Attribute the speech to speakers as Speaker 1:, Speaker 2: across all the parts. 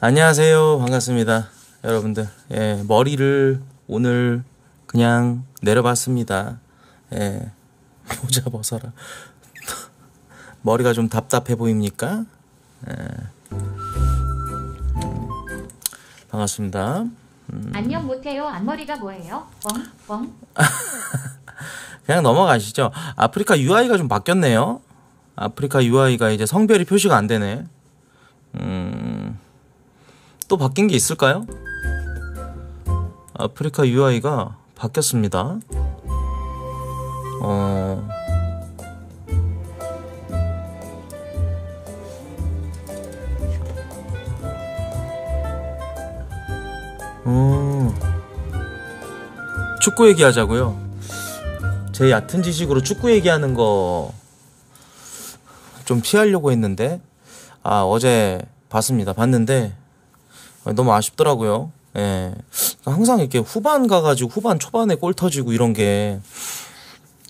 Speaker 1: 안녕하세요. 반갑습니다. 여러분들. 예, 머리를 오늘 그냥 내려봤습니다. 예, 모자 벗어라. 머리가 좀 답답해 보입니까? 예. 반갑습니다. 음.
Speaker 2: 안녕 못해요. 앞머리가 뭐예요? 뻥? 뻥?
Speaker 1: 그냥 넘어가시죠. 아프리카 UI가 좀 바뀌었네요. 아프리카 UI가 이제 성별이 표시가 안 되네. 음. 또 바뀐 게 있을까요? 아프리카 UI가 바뀌었습니다. 어... 음... 축구 얘기하자고요. 제 얕은 지식으로 축구 얘기하는 거 좀 피하려고 했는데 아 어제 봤습니다. 봤는데 너무 아쉽더라고요. 예. 그러니까 항상 이렇게 후반 가가지고 후반 초반에 골 터지고 이런 게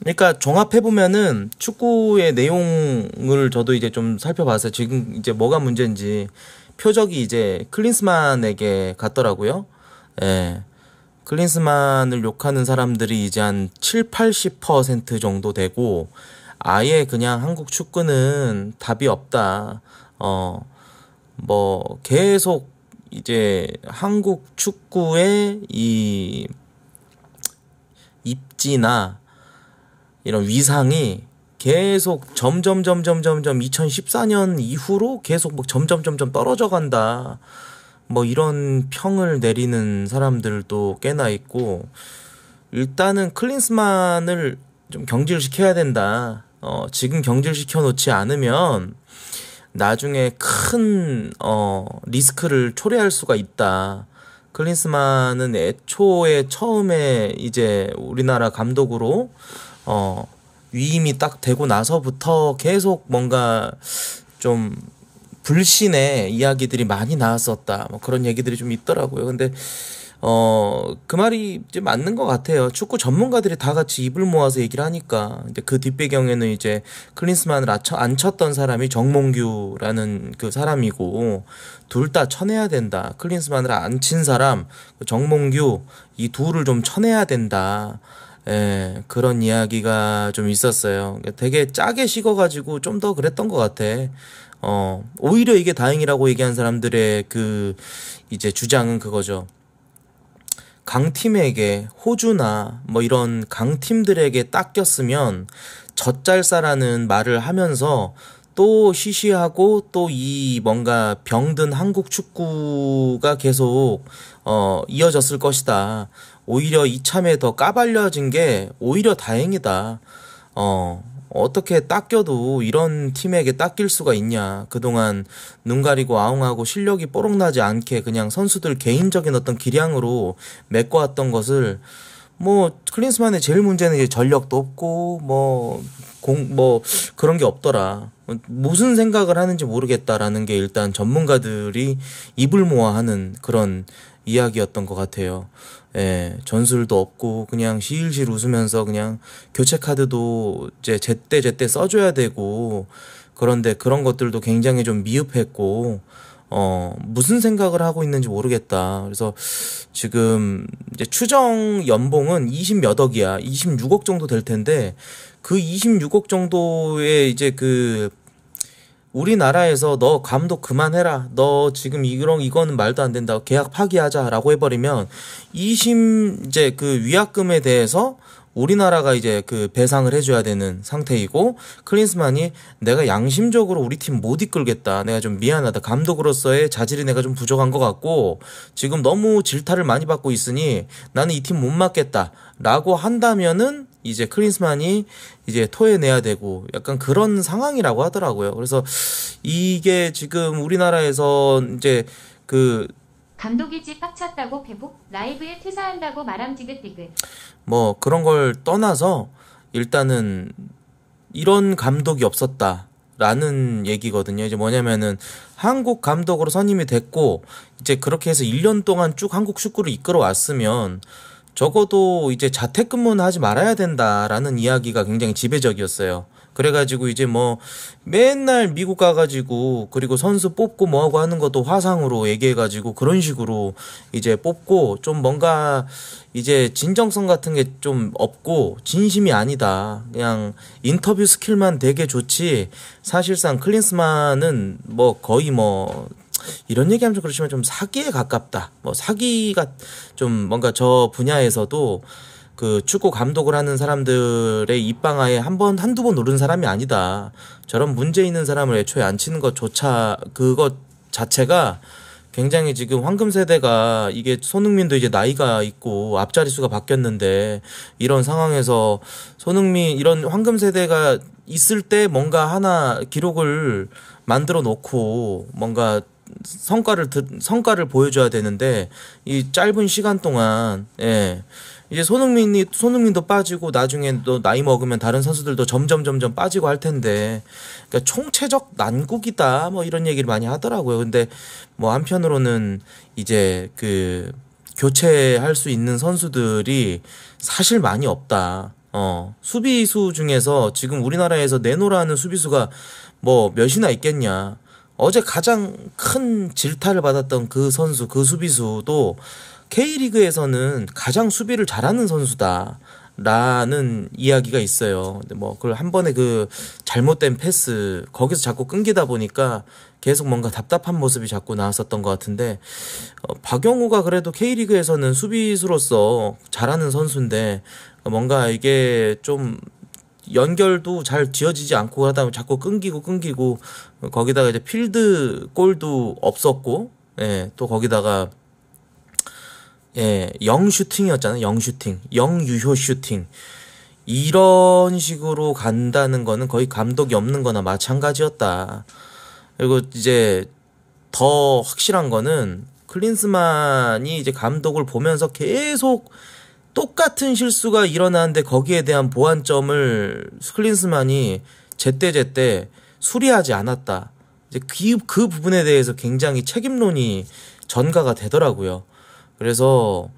Speaker 1: 그러니까 종합해 보면은 축구의 내용을 저도 이제 좀 살펴봤어요. 지금 이제 뭐가 문제인지 표적이 이제 클린스만에게 갔더라고요. 예. 클린스만을 욕하는 사람들이 이제 한 7, 80% 정도 되고 아예 그냥 한국 축구는 답이 없다. 어. 뭐 계속 이제 한국 축구의 이 입지나 이런 위상이 계속 점점 점점 점점 2014년 이후로 계속 뭐 점점 점점 떨어져 간다. 뭐 이런 평을 내리는 사람들도 꽤나 있고 일단은 클린스만을 좀 경질시켜야 된다. 어, 지금 경질시켜 놓지 않으면 나중에 큰 어, 리스크를 초래할 수가 있다. 클린스만은 애초에 처음에 이제 우리나라 감독으로 어, 위임이 딱 되고 나서부터 계속 뭔가 좀 불신의 이야기들이 많이 나왔었다. 뭐 그런 얘기들이 좀 있더라고요. 근데 어, 그 말이 이제 맞는 것 같아요. 축구 전문가들이 다 같이 입을 모아서 얘기를 하니까. 근데 그 뒷배경에는 이제 클린스만을 안 쳤던 사람이 정몽규라는 그 사람이고, 둘 다 쳐내야 된다. 클린스만을 안 친 사람, 그 정몽규, 이 둘을 좀 쳐내야 된다. 예, 그런 이야기가 좀 있었어요. 그러니까 되게 짜게 식어가지고 좀 더 그랬던 것 같아. 어, 오히려 이게 다행이라고 얘기한 사람들의 그, 이제 주장은 그거죠. 강팀에게 호주나 뭐 이런 강팀들에게 닦였으면 젖잘사라는 말을 하면서 또 시시하고 또 이 뭔가 병든 한국 축구가 계속 어 이어졌을 것이다. 오히려 이참에 더 까발려진 게 오히려 다행이다. 어 어떻게 닦여도 이런 팀에게 닦일 수가 있냐. 그동안 눈 가리고 아웅하고 실력이 뽀록나지 않게 그냥 선수들 개인적인 어떤 기량으로 메꿔왔던 것을 뭐 클린스만의 제일 문제는 이제 전력도 없고 뭐 공뭐 뭐 그런 게 없더라. 무슨 생각을 하는지 모르겠다라는 게 일단 전문가들이 입을 모아하는 그런 이야기였던 것 같아요. 예, 전술도 없고 그냥 시일실 웃으면서 그냥 교체 카드도 이제 제때 제때 써줘야 되고 그런데 그런 것들도 굉장히 좀 미흡했고 어 무슨 생각을 하고 있는지 모르겠다. 그래서 지금 이제 추정 연봉은 20 몇 억이야. 26억 정도 될 텐데 그 26억 정도의 이제 그 우리나라에서 너 감독 그만해라. 너 지금 이런 이거는 말도 안 된다. 계약 파기하자라고 해버리면 이심 이제 그 위약금에 대해서 우리나라가 이제 그 배상을 해줘야 되는 상태이고 클린스만이 내가 양심적으로 우리 팀 못 이끌겠다. 내가 좀 미안하다. 감독으로서의 자질이 내가 좀 부족한 것 같고 지금 너무 질타를 많이 받고 있으니 나는 이 팀 못 맡겠다. 라고 한다면은 이제 크린스만이 이제 토해내야 되고 약간 그런 상황이라고 하더라고요. 그래서 이게 지금 우리나라에서 이제 그
Speaker 2: 감독이 집 빡쳤다고 배복 라이브에 퇴사한다고 말함 디귿뭐
Speaker 1: 그런 걸 떠나서 일단은 이런 감독이 없었다. 라는 얘기거든요. 이제 뭐냐면은 한국 감독으로 선임이 됐고 이제 그렇게 해서 1년 동안 쭉 한국 축구를 이끌어 왔으면 적어도 이제 자택근무는 하지 말아야 된다라는 이야기가 굉장히 지배적이었어요. 그래가지고 이제 뭐 맨날 미국 가가지고 그리고 선수 뽑고 뭐하고 하는 것도 화상으로 얘기해가지고 그런 식으로 이제 뽑고 좀 뭔가 이제 진정성 같은 게 좀 없고 진심이 아니다. 그냥 인터뷰 스킬만 되게 좋지 사실상 클린스만은 뭐 거의 뭐 이런 얘기하면 좀 그렇지만 좀 사기에 가깝다. 뭐 사기가 좀 뭔가 저 분야에서도 그 축구 감독을 하는 사람들의 입방아에 한 번 한두 번 오른 사람이 아니다. 저런 문제 있는 사람을 애초에 안 치는 것조차 그것 자체가 굉장히 지금 황금 세대가 이게 손흥민도 이제 나이가 있고 앞자리 수가 바뀌었는데 이런 상황에서 손흥민 이런 황금 세대가 있을 때 뭔가 하나 기록을 만들어 놓고 뭔가 성과를 성과를 보여줘야 되는데 이 짧은 시간 동안 예. 이제 손흥민이 손흥민도 빠지고 나중에 또 나이 먹으면 다른 선수들도 점점 점점 빠지고 할 텐데 그러니까 총체적 난국이다 뭐 이런 얘기를 많이 하더라고요. 근데 뭐 한편으로는 이제 그 교체할 수 있는 선수들이 사실 많이 없다. 어, 수비수 중에서 지금 우리나라에서 내노라는 수비수가 뭐 몇이나 있겠냐. 어제 가장 큰 질타를 받았던 그 선수, 그 수비수도 K리그에서는 가장 수비를 잘하는 선수다. 라는 이야기가 있어요. 근데 뭐 그걸 한 번에 그 잘못된 패스 거기서 자꾸 끊기다 보니까 계속 뭔가 답답한 모습이 자꾸 나왔었던 것 같은데 어, 박영우가 그래도 K리그에서는 수비수로서 잘하는 선수인데 뭔가 이게 좀 연결도 잘 지어지지 않고 하다 보면 자꾸 끊기고 끊기고 거기다가 이제 필드 골도 없었고 예, 또 거기다가 예, 영 슈팅이었잖아요. 영 슈팅. 영 유효 슈팅. 이런 식으로 간다는 거는 거의 감독이 없는 거나 마찬가지였다. 그리고 이제 더 확실한 거는 클린스만이 이제 감독을 보면서 계속 똑같은 실수가 일어나는데 거기에 대한 보완점을 클린스만이 제때제때 수리하지 않았다. 이제 그, 그 부분에 대해서 굉장히 책임론이 전가가 되더라고요. 그래서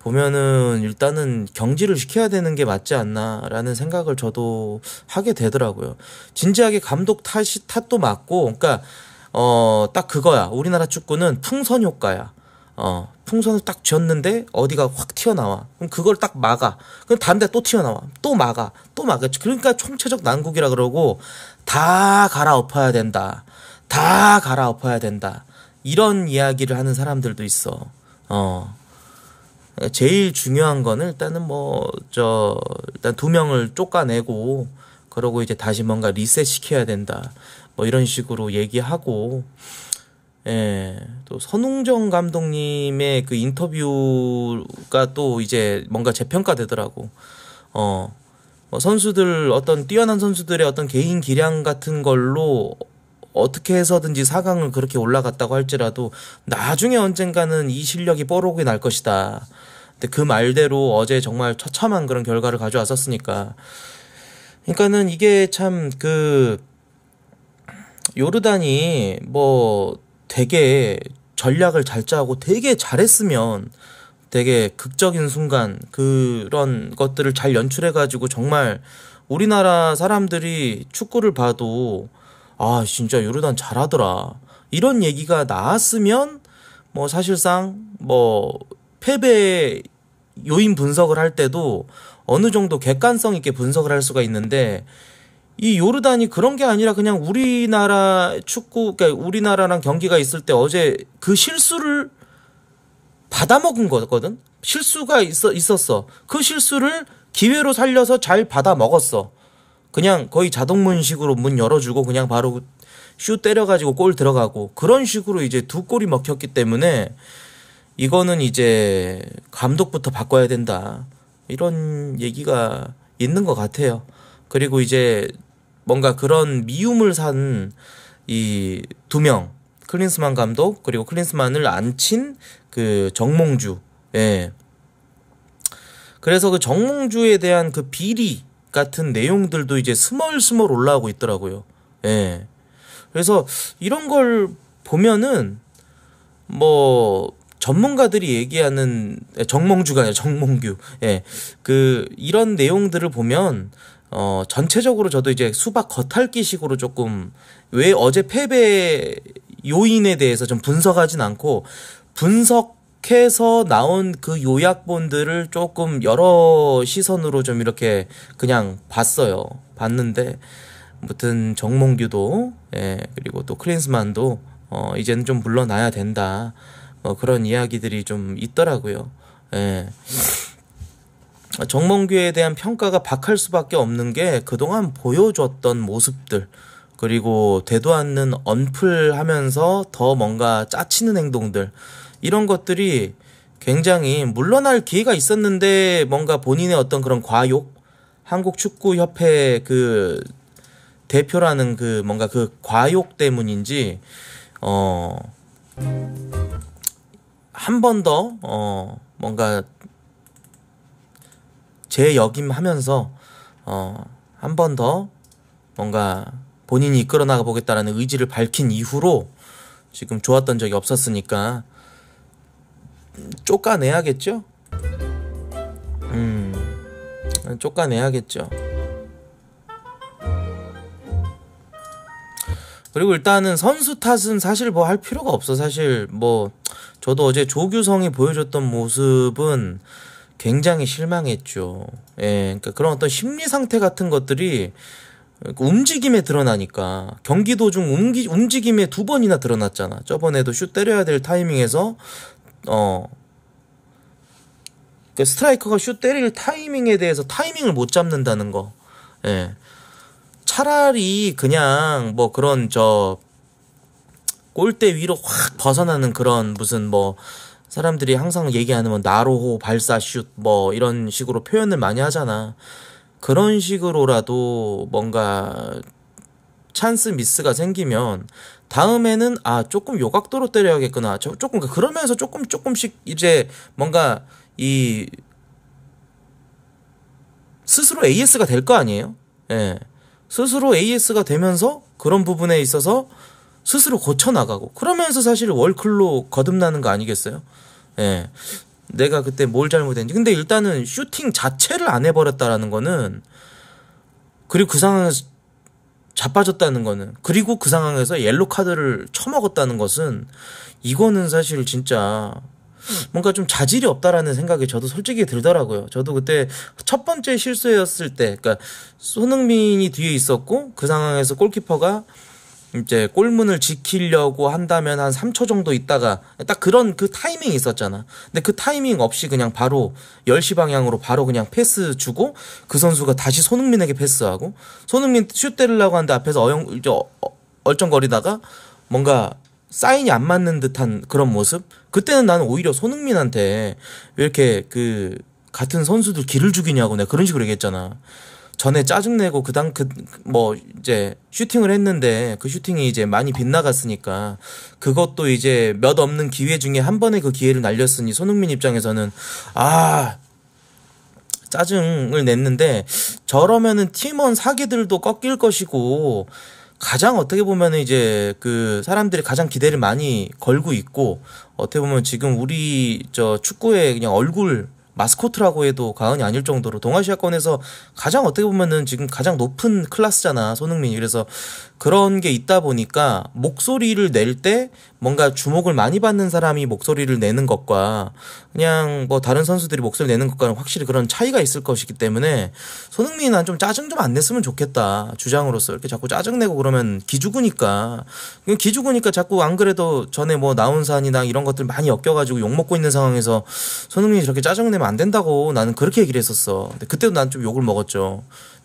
Speaker 1: 보면은 일단은 경질을 시켜야 되는 게 맞지 않나라는 생각을 저도 하게 되더라고요. 진지하게 감독 탓이 탓도 맞고, 그러니까 어딱 그거야. 우리나라 축구는 풍선 효과야. 어 풍선을 딱 쥐었는데 어디가 확 튀어나와. 그럼 그걸 딱 막아. 그럼 다른 데또 튀어나와. 또 막아. 또 막아. 그러니까 총체적 난국이라 그러고 다 갈아엎어야 된다. 다 갈아엎어야 된다. 이런 이야기를 하는 사람들도 있어. 어. 제일 중요한 거는 일단은 뭐, 저, 일단 두 명을 쫓아내고, 그러고 이제 다시 뭔가 리셋시켜야 된다. 뭐 이런 식으로 얘기하고, 예. 또 선웅정 감독님의 그 인터뷰가 또 이제 뭔가 재평가되더라고. 어. 뭐 선수들 어떤 뛰어난 선수들의 어떤 개인 기량 같은 걸로 어떻게 해서든지 4강을 그렇게 올라갔다고 할지라도 나중에 언젠가는 이 실력이 뻘록이날 것이다. 근데 그 말대로 어제 정말 처참한 그런 결과를 가져왔었으니까. 그러니까는 이게 참 그 요르단이 뭐 되게 전략을 잘 짜고 되게 잘했으면 되게 극적인 순간 그런 것들을 잘 연출해 가지고 정말 우리나라 사람들이 축구를 봐도 아 진짜 요르단 잘하더라 이런 얘기가 나왔으면 뭐 사실상 뭐 패배 요인 분석을 할 때도 어느 정도 객관성 있게 분석을 할 수가 있는데 이 요르단이 그런 게 아니라 그냥 우리나라 축구, 그러니까 우리나라랑 경기가 있을 때 어제 그 실수를 받아먹은 거거든? 실수가 있어, 있었어. 그 실수를 기회로 살려서 잘 받아먹었어. 그냥 거의 자동문식으로 문 열어주고 그냥 바로 슛 때려가지고 골 들어가고 그런 식으로 이제 두 골이 먹혔기 때문에 이거는 이제 감독부터 바꿔야 된다. 이런 얘기가 있는 것 같아요. 그리고 이제 뭔가 그런 미움을 산 이 두 명, 클린스만 감독 그리고 클린스만을 안 친 그 정몽주. 예. 그래서 그 정몽주에 대한 그 비리 같은 내용들도 이제 스멀스멀 올라오고 있더라고요. 예. 그래서 이런 걸 보면은 뭐 전문가들이 얘기하는 정몽주가 아니라 정몽규 예그 이런 내용들을 보면 어, 전체적으로 저도 이제 수박 겉핥기식으로 조금 왜 어제 패배 요인에 대해서 좀 분석하진 않고 분석해서 나온 그 요약본들을 조금 여러 시선으로 좀 이렇게 그냥 봤어요. 봤는데 무튼 정몽규도 예, 그리고 또 클린스만도 어, 이제는 좀 물러나야 된다. 뭐 그런 이야기들이 좀 있더라고요. 예. 정몽규에 대한 평가가 박할 수밖에 없는 게 그동안 보여줬던 모습들 그리고 되도 않는 언플하면서 더 뭔가 짜치는 행동들 이런 것들이 굉장히 물러날 기회가 있었는데 뭔가 본인의 어떤 그런 과욕 한국 축구 협회 그 대표라는 그 뭔가 그 과욕 때문인지 어한 번 더어 어, 뭔가 재역임하면서 어, 한 번 더 뭔가 본인이 이끌어 나가 보겠다라는 의지를 밝힌 이후로 지금 좋았던 적이 없었으니까 쫓아내야겠죠? 음, 쫓아내야겠죠. 그리고 일단은 선수 탓은 사실 뭐 할 필요가 없어. 사실 뭐 저도 어제 조규성이 보여줬던 모습은 굉장히 실망했죠. 예, 그러니까 그런 어떤 심리 상태 같은 것들이 움직임에 드러나니까 경기도 중 움기, 움직임에 두 번이나 드러났잖아. 저번에도 슛 때려야 될 타이밍에서 어 그러니까 스트라이커가 슛 때릴 타이밍에 대해서 타이밍을 못 잡는다는 거. 예. 차라리 그냥 뭐 그런 저 골대 위로 확 벗어나는 그런 무슨 뭐 사람들이 항상 얘기하는 뭐 나로호 발사슛 뭐 이런 식으로 표현을 많이 하잖아. 그런 식으로라도 뭔가 찬스 미스가 생기면 다음에는 아 조금 요각도로 때려야겠구나. 저 조금 그러니까 그러면서 조금 조금씩 이제 뭔가 이 스스로 AS가 될 거 아니에요? 예. 스스로 AS가 되면서 그런 부분에 있어서 스스로 고쳐나가고 그러면서 사실 월클로 거듭나는 거 아니겠어요? 예. 내가 그때 뭘 잘못했는지. 근데 일단은 슈팅 자체를 안 해버렸다라는 거는 그리고 그 상황에서 자빠졌다는 거는 그리고 그 상황에서 옐로 카드를 쳐먹었다는 것은 이거는 사실 진짜 뭔가 좀 자질이 없다라는 생각이 저도 솔직히 들더라고요. 저도 그때 첫 번째 실수였을 때, 그러니까 손흥민이 뒤에 있었고 그 상황에서 골키퍼가 이제 골문을 지키려고 한다면 한 3초 정도 있다가 딱 그런 그 타이밍이 있었잖아. 근데 그 타이밍 없이 그냥 바로 10시 방향으로 바로 그냥 패스 주고 그 선수가 다시 손흥민에게 패스하고 손흥민 슛 때리려고 하는데 앞에서 어영 어, 어, 얼쩡거리다가 뭔가 사인이 안 맞는 듯한 그런 모습. 그때는 나는 오히려 손흥민한테 왜 이렇게 그 같은 선수들 길을 죽이냐고 내가 그런 식으로 얘기했잖아. 전에 짜증내고 그당 그 뭐 이제 슈팅을 했는데 그 슈팅이 이제 많이 빗나갔으니까 그것도 이제 몇 없는 기회 중에 한 번에 그 기회를 날렸으니 손흥민 입장에서는 아 짜증을 냈는데 저러면은 팀원 사기들도 꺾일 것이고 가장 어떻게 보면은 이제 그 사람들이 가장 기대를 많이 걸고 있고 어떻게 보면 지금 우리 저 축구의 그냥 얼굴 마스코트라고 해도 과언이 아닐 정도로 동아시아권에서 가장 어떻게 보면은 지금 가장 높은 클래스잖아 손흥민이 그래서 그런 게 있다 보니까 목소리를 낼 때 뭔가 주목을 많이 받는 사람이 목소리를 내는 것과 그냥 뭐 다른 선수들이 목소리 를 내는 것과는 확실히 그런 차이가 있을 것이기 때문에 손흥민이 난 좀 짜증 좀 안 냈으면 좋겠다 주장으로서 이렇게 자꾸 짜증 내고 그러면 기죽으니까 기죽으니까 자꾸 안 그래도 전에 뭐 나온 산이나 이런 것들 많이 엮여가지고 욕 먹고 있는 상황에서 손흥민이 저렇게 짜증 내면 안 된다고 나는 그렇게 얘기를 했었어 근데 그때도 난 좀 욕을 먹었죠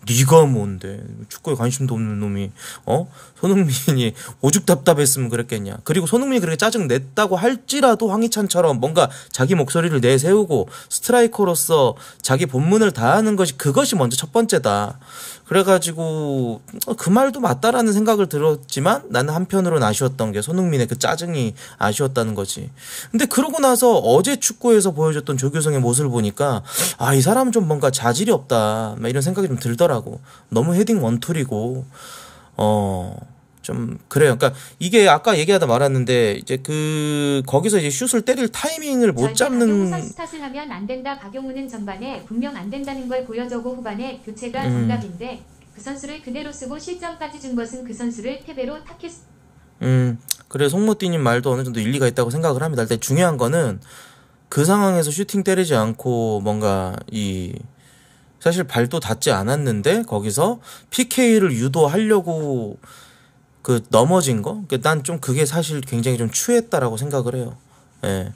Speaker 1: 네가 뭔데 축구에 관심도 없는 놈이 어 손흥민이 오죽 답답했으면 그랬겠냐 그리고 손흥민이 그렇게 짜증 냈다고 할지라도 황희찬처럼 뭔가 자기 목소리를 내세우고 스트라이커로서 자기 본문을 다하는 것이 그것이 먼저 첫 번째다 그래가지고 어, 그 말도 맞다라는 생각을 들었지만 나는 한편으론 로 아쉬웠던 게 손흥민의 그 짜증이 아쉬웠다는 거지 근데 그러고 나서 어제 축구에서 보여줬던 조규성의 모습을 보니까 아 이 사람은 좀 뭔가 자질이 없다 이런 생각이 좀 들더라. 하느라고 너무 헤딩 원툴이고 어. 좀 그래요. 그러니까 이게 아까 얘기하다 말았는데 이제 그 거기서 이제 슛을 때릴 타이밍을 못 잡는
Speaker 2: 스탓을 하면 안 된다. 박용우는 전반에 분명 안 된다는 걸 보여주고 후반에 교체가 음. 정답인데 그 선수를 그대로 쓰고 실점까지 준 것은 그 선수를 패배로 탁했.
Speaker 1: 음, 그래 송모띠님 말도 어느 정도 일리가 있다고 생각을 합니다. 일단 중요한 거는 그 상황에서 슈팅 때리지 않고 뭔가 이 사실 발도 닿지 않았는데 거기서 PK를 유도하려고 그 넘어진 거? 그러니까 난좀 그게 사실 굉장히 좀 추했다라고 생각을 해요. 예.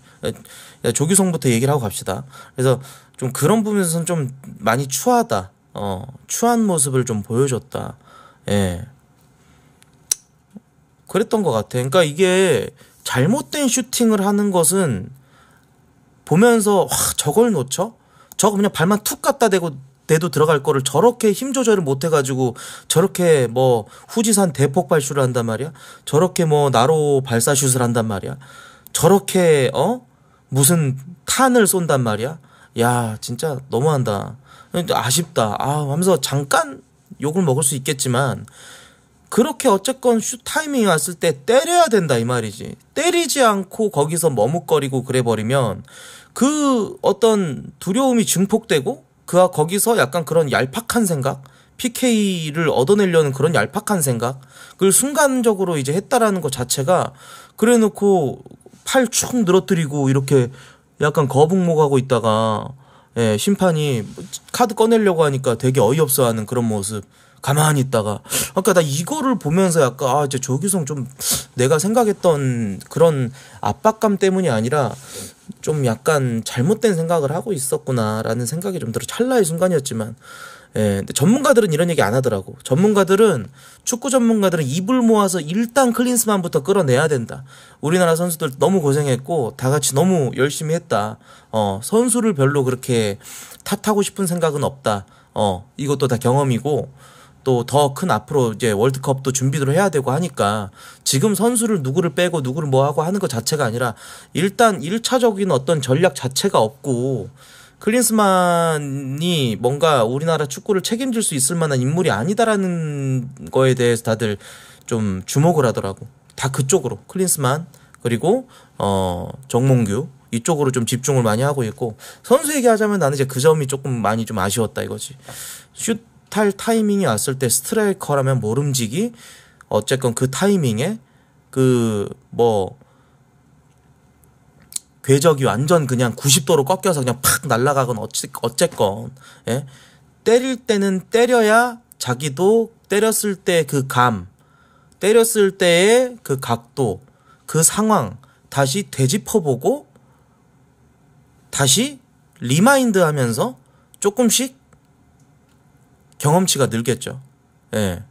Speaker 1: 조규성부터 얘기를 하고 갑시다. 그래서 좀 그런 부분에서는 좀 많이 추하다. 어, 추한 모습을 좀 보여줬다. 예. 그랬던 것 같아. 그러니까 이게 잘못된 슈팅을 하는 것은 보면서 와 저걸 놓쳐? 저거 그냥 발만 툭 갖다 대고 내도 들어갈 거를 저렇게 힘 조절을 못 해가지고 저렇게 뭐 후지산 대폭 발사를 한단 말이야. 저렇게 뭐 나로 발사슛을 한단 말이야. 저렇게 어 무슨 탄을 쏜단 말이야. 야 진짜 너무한다. 그러니까 아쉽다. 아 하면서 잠깐 욕을 먹을 수 있겠지만 그렇게 어쨌건 슛 타이밍이 왔을 때 때려야 된다 이 말이지. 때리지 않고 거기서 머뭇거리고 그래 버리면 그 어떤 두려움이 증폭되고 그와 거기서 약간 그런 얄팍한 생각, PK를 얻어내려는 그런 얄팍한 생각 그걸 순간적으로 이제 했다라는 것 자체가 그래놓고 팔축 늘어뜨리고 이렇게 약간 거북목하고 있다가 예, 심판이 카드 꺼내려고 하니까 되게 어이없어 하는 그런 모습. 가만히 있다가 아까 그러니까 나 이거를 보면서 약간 아 이제 조규성 좀 내가 생각했던 그런 압박감 때문이 아니라 좀 약간 잘못된 생각을 하고 있었구나라는 생각이 좀 들어 찰나의 순간이었지만 예, 근데 전문가들은 이런 얘기 안 하더라고. 전문가들은 축구 전문가들은 입을 모아서 일단 클린스만부터 끌어내야 된다. 우리나라 선수들 너무 고생했고 다 같이 너무 열심히 했다. 어, 선수를 별로 그렇게 탓하고 싶은 생각은 없다. 어, 이것도 다 경험이고 또더큰 앞으로 이제 월드컵도 준비를 해야 되고 하니까 지금 선수를 누구를 빼고 누구를 뭐 하고 하는 것 자체가 아니라 일단 1차적인 어떤 전략 자체가 없고 클린스만이 뭔가 우리나라 축구를 책임질 수 있을 만한 인물이 아니다라는 거에 대해서 다들 좀 주목을 하더라고. 다 그쪽으로 클린스만 그리고 어 정몽규 이쪽으로 좀 집중을 많이 하고 있고 선수 얘기하자면 나는 이제 그 점이 조금 많이 좀 아쉬웠다 이거지. 슛탈 타이밍이 왔을 때 스트라이커라면 모름지기 어쨌건 그 타이밍에 그 뭐 궤적이 완전 그냥 90도로 꺾여서 그냥 팍 날아가건 어찌, 어쨌건 예? 때릴 때는 때려야 자기도 때렸을 때 그 감, 때렸을 때의 그 각도, 그 상황 다시 되짚어보고 다시 리마인드 하면서 조금씩 경험치가 늘겠죠. 예.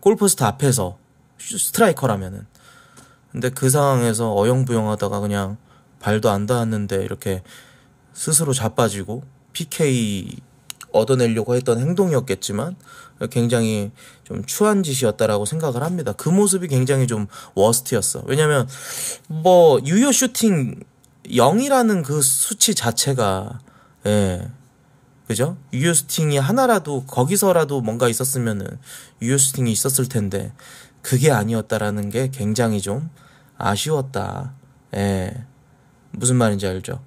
Speaker 1: 골프스타 앞에서 스트라이커라면은. 근데 그 상황에서 어영부영하다가 그냥 발도 안 닿았는데 이렇게 스스로 자빠지고 PK 얻어내려고 했던 행동이었겠지만 굉장히 좀 추한 짓이었다라고 생각을 합니다. 그 모습이 굉장히 좀 워스트였어. 왜냐면 뭐 유효 슈팅 0이라는 그 수치 자체가 예. 그죠? 유효스팅이 하나라도 거기서라도 뭔가 있었으면은 유효스팅이 있었을 텐데 그게 아니었다라는 게 굉장히 좀 아쉬웠다. 예. 무슨 말인지 알죠?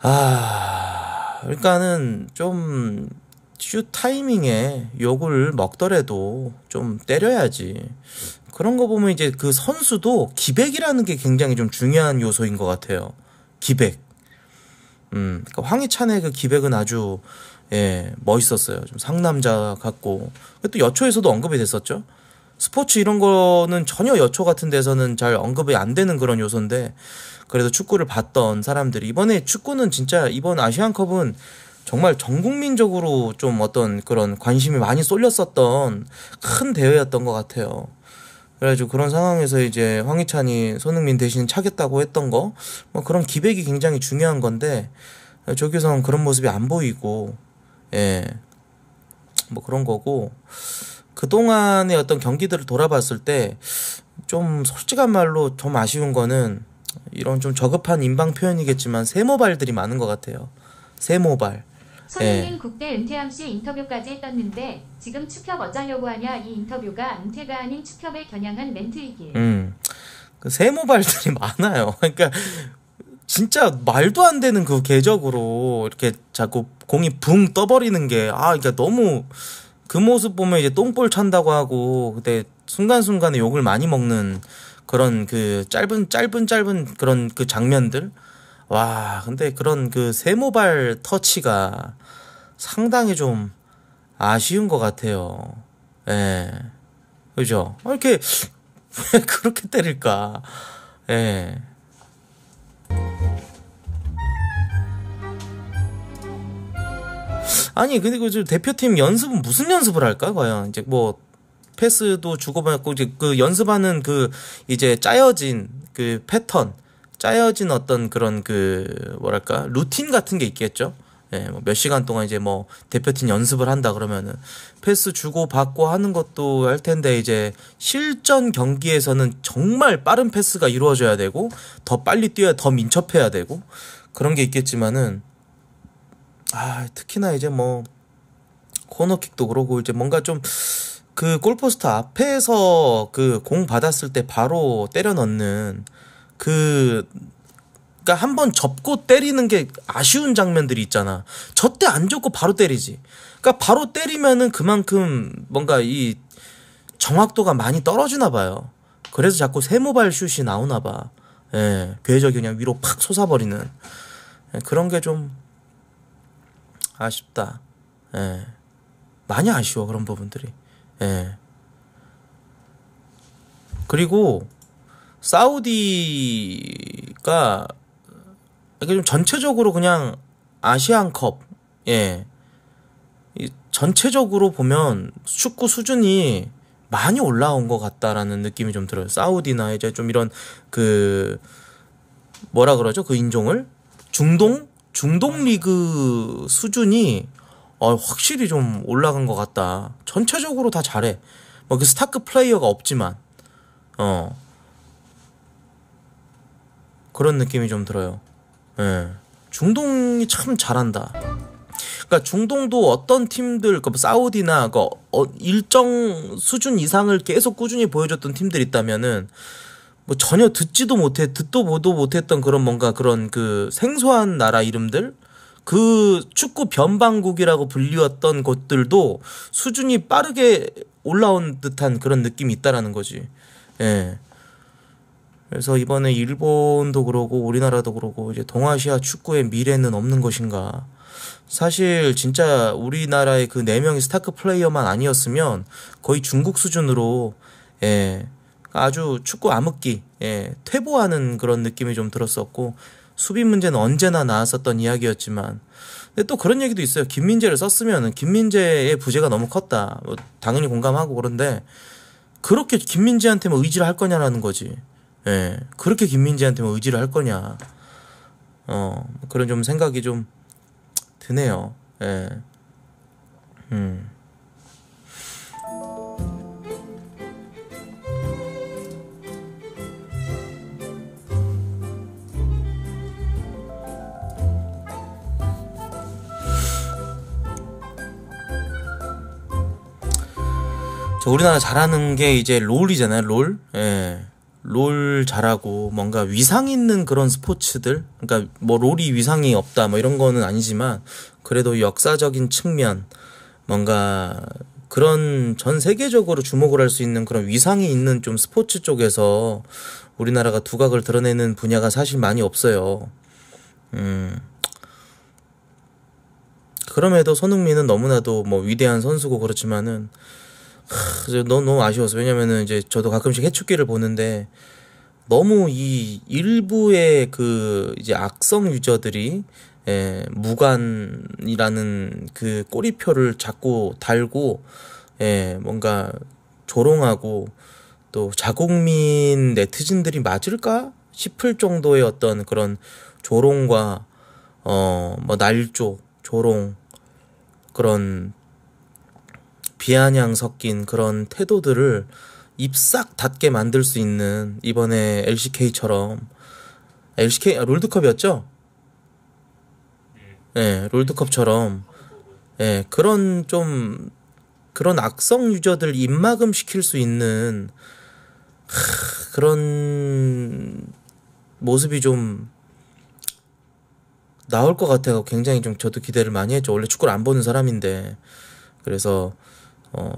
Speaker 1: 아, 그러니까는 좀 슛 타이밍에 욕을 먹더라도 좀 때려야지. 그런 거 보면 이제 그 선수도 기백이라는 게 굉장히 좀 중요한 요소인 것 같아요. 기백. 음, 그러니까 황희찬의 그 기백은 아주 예, 멋있었어요. 좀 상남자 같고. 또 여초에서도 언급이 됐었죠. 스포츠 이런 거는 전혀 여초 같은 데서는 잘 언급이 안 되는 그런 요소인데 그래도 축구를 봤던 사람들이 이번에 축구는 진짜 이번 아시안컵은 정말 전 국민적으로 좀 어떤 그런 관심이 많이 쏠렸었던 큰 대회였던 것 같아요. 그래가지고 그런 상황에서 이제 황희찬이 손흥민 대신 차겠다고 했던 거, 뭐 그런 기백이 굉장히 중요한 건데, 조규성 그런 모습이 안 보이고, 예, 뭐 그런 거고, 그동안의 어떤 경기들을 돌아봤을 때, 좀 솔직한 말로 좀 아쉬운 거는, 이런 좀 저급한 인방 표현이겠지만, 세모발들이 많은 것 같아요. 세모발. 선생님 예.
Speaker 2: 국대 은퇴함 씨 인터뷰까지 했었는데 지금 축협 어쩌려고 하냐 이 인터뷰가 은퇴가 아닌 축협에 겨냥한 멘트이길.
Speaker 1: 음. 그 세모발들이 많아요. 그러니까 진짜 말도 안 되는 그 궤적으로 이렇게 자꾸 공이 붕 떠버리는 게아 그러니까 너무 그 모습 보면 이제 똥볼 찬다고 하고 그때 순간순간에 욕을 많이 먹는 그런 그 짧은 짧은 짧은 그런 그 장면들 와 근데 그런 그 세모발 터치가 상당히 좀 아쉬운 것 같아요. 예. 그죠? 아, 이렇게, 왜 그렇게 때릴까? 예. 아니, 근데 그 대표팀 연습은 무슨 연습을 할까, 과연? 이제 뭐, 패스도 주고받고, 이제 그 연습하는 그, 이제 짜여진 그 패턴, 짜여진 어떤 그런 그, 뭐랄까, 루틴 같은 게 있겠죠? 예, 뭐 몇 시간 동안 이제 뭐 대표팀 연습을 한다 그러면은 패스 주고 받고 하는 것도 할 텐데 이제 실전 경기에서는 정말 빠른 패스가 이루어져야 되고 더 빨리 뛰어야 더 민첩해야 되고 그런 게 있겠지만은 아, 특히나 이제 뭐 코너킥도 그러고 이제 뭔가 좀 그 골포스트 앞에서 그 공 받았을 때 바로 때려 넣는 그 그러니까 한번 접고 때리는 게 아쉬운 장면들이 있잖아. 저 때 안 접고 바로 때리지. 그러니까 바로 때리면은 그만큼 뭔가 이 정확도가 많이 떨어지나 봐요. 그래서 자꾸 세모발 슛이 나오나 봐. 예, 괴적이 그냥 위로 팍 솟아버리는 예, 그런 게 좀 아쉽다. 예, 많이 아쉬워 그런 부분들이. 예. 그리고 사우디가 이게 그러니까 좀 전체적으로 그냥 아시안컵 예 전체적으로 보면 축구 수준이 많이 올라온 것 같다라는 느낌이 좀 들어요. 사우디나 이제 좀 이런 그 뭐라 그러죠? 그 인종을 중동 중동 리그 수준이 어, 확실히 좀 올라간 것 같다. 전체적으로 다 잘해. 뭐그 스타크 플레이어가 없지만 어 그런 느낌이 좀 들어요. 예. 중동이 참 잘한다. 그러니까 중동도 어떤 팀들, 그 사우디나 그 어, 일정 수준 이상을 계속 꾸준히 보여줬던 팀들 있다면은 뭐 전혀 듣지도 못해 듣도 보도 못했던 그런 뭔가 그런 그 생소한 나라 이름들 그 축구 변방국이라고 불리웠던 곳들도 수준이 빠르게 올라온 듯한 그런 느낌이 있다라는 거지. 예. 그래서 이번에 일본도 그러고 우리나라도 그러고 이제 동아시아 축구의 미래는 없는 것인가. 사실 진짜 우리나라의 그 네 명의 스타크 플레이어만 아니었으면 거의 중국 수준으로 예. 아주 축구 암흑기, 예, 퇴보하는 그런 느낌이 좀 들었었고 수비 문제는 언제나 나왔었던 이야기였지만 근데 또 그런 얘기도 있어요. 김민재를 썼으면 김민재의 부재가 너무 컸다. 뭐 당연히 공감하고 그런데 그렇게 김민재한테만 의지를 할 거냐라는 거지. 예. 그렇게 김민재한테만 의지를 할 거냐. 어, 그런 좀 생각이 좀 드네요. 예. 음. 저 우리나라 잘하는 게 이제 롤이잖아요, 롤. 예. 롤 잘하고 뭔가 위상 있는 그런 스포츠들 그러니까 뭐 롤이 위상이 없다 뭐 이런 거는 아니지만 그래도 역사적인 측면 뭔가 그런 전 세계적으로 주목을 할 수 있는 그런 위상이 있는 좀 스포츠 쪽에서 우리나라가 두각을 드러내는 분야가 사실 많이 없어요. 음. 그럼에도 손흥민은 너무나도 뭐 위대한 선수고 그렇지만은 하, 너무 너무 아쉬워서 왜냐면은 이제 저도 가끔씩 해축기를 보는데 너무 이 일부의 그 이제 악성 유저들이 예, 무관이라는 그 꼬리표를 자꾸 달고 예, 뭔가 조롱하고 또 자국민 네티즌들이 맞을까 싶을 정도의 어떤 그런 조롱과 어 뭐 날조, 조롱 그런 비아냥 섞인 그런 태도들을 입싹 닫게 만들 수 있는 이번에 LCK처럼 LCK 아, 롤드컵이었죠? 네. 예, 네, 롤드컵처럼 예, 그런 좀 그런 악성 유저들 입막음 시킬 수 있는 하, 그런 모습이 좀 나올 것 같아서 굉장히 좀 저도 기대를 많이 했죠. 원래 축구를 안 보는 사람인데 그래서 어,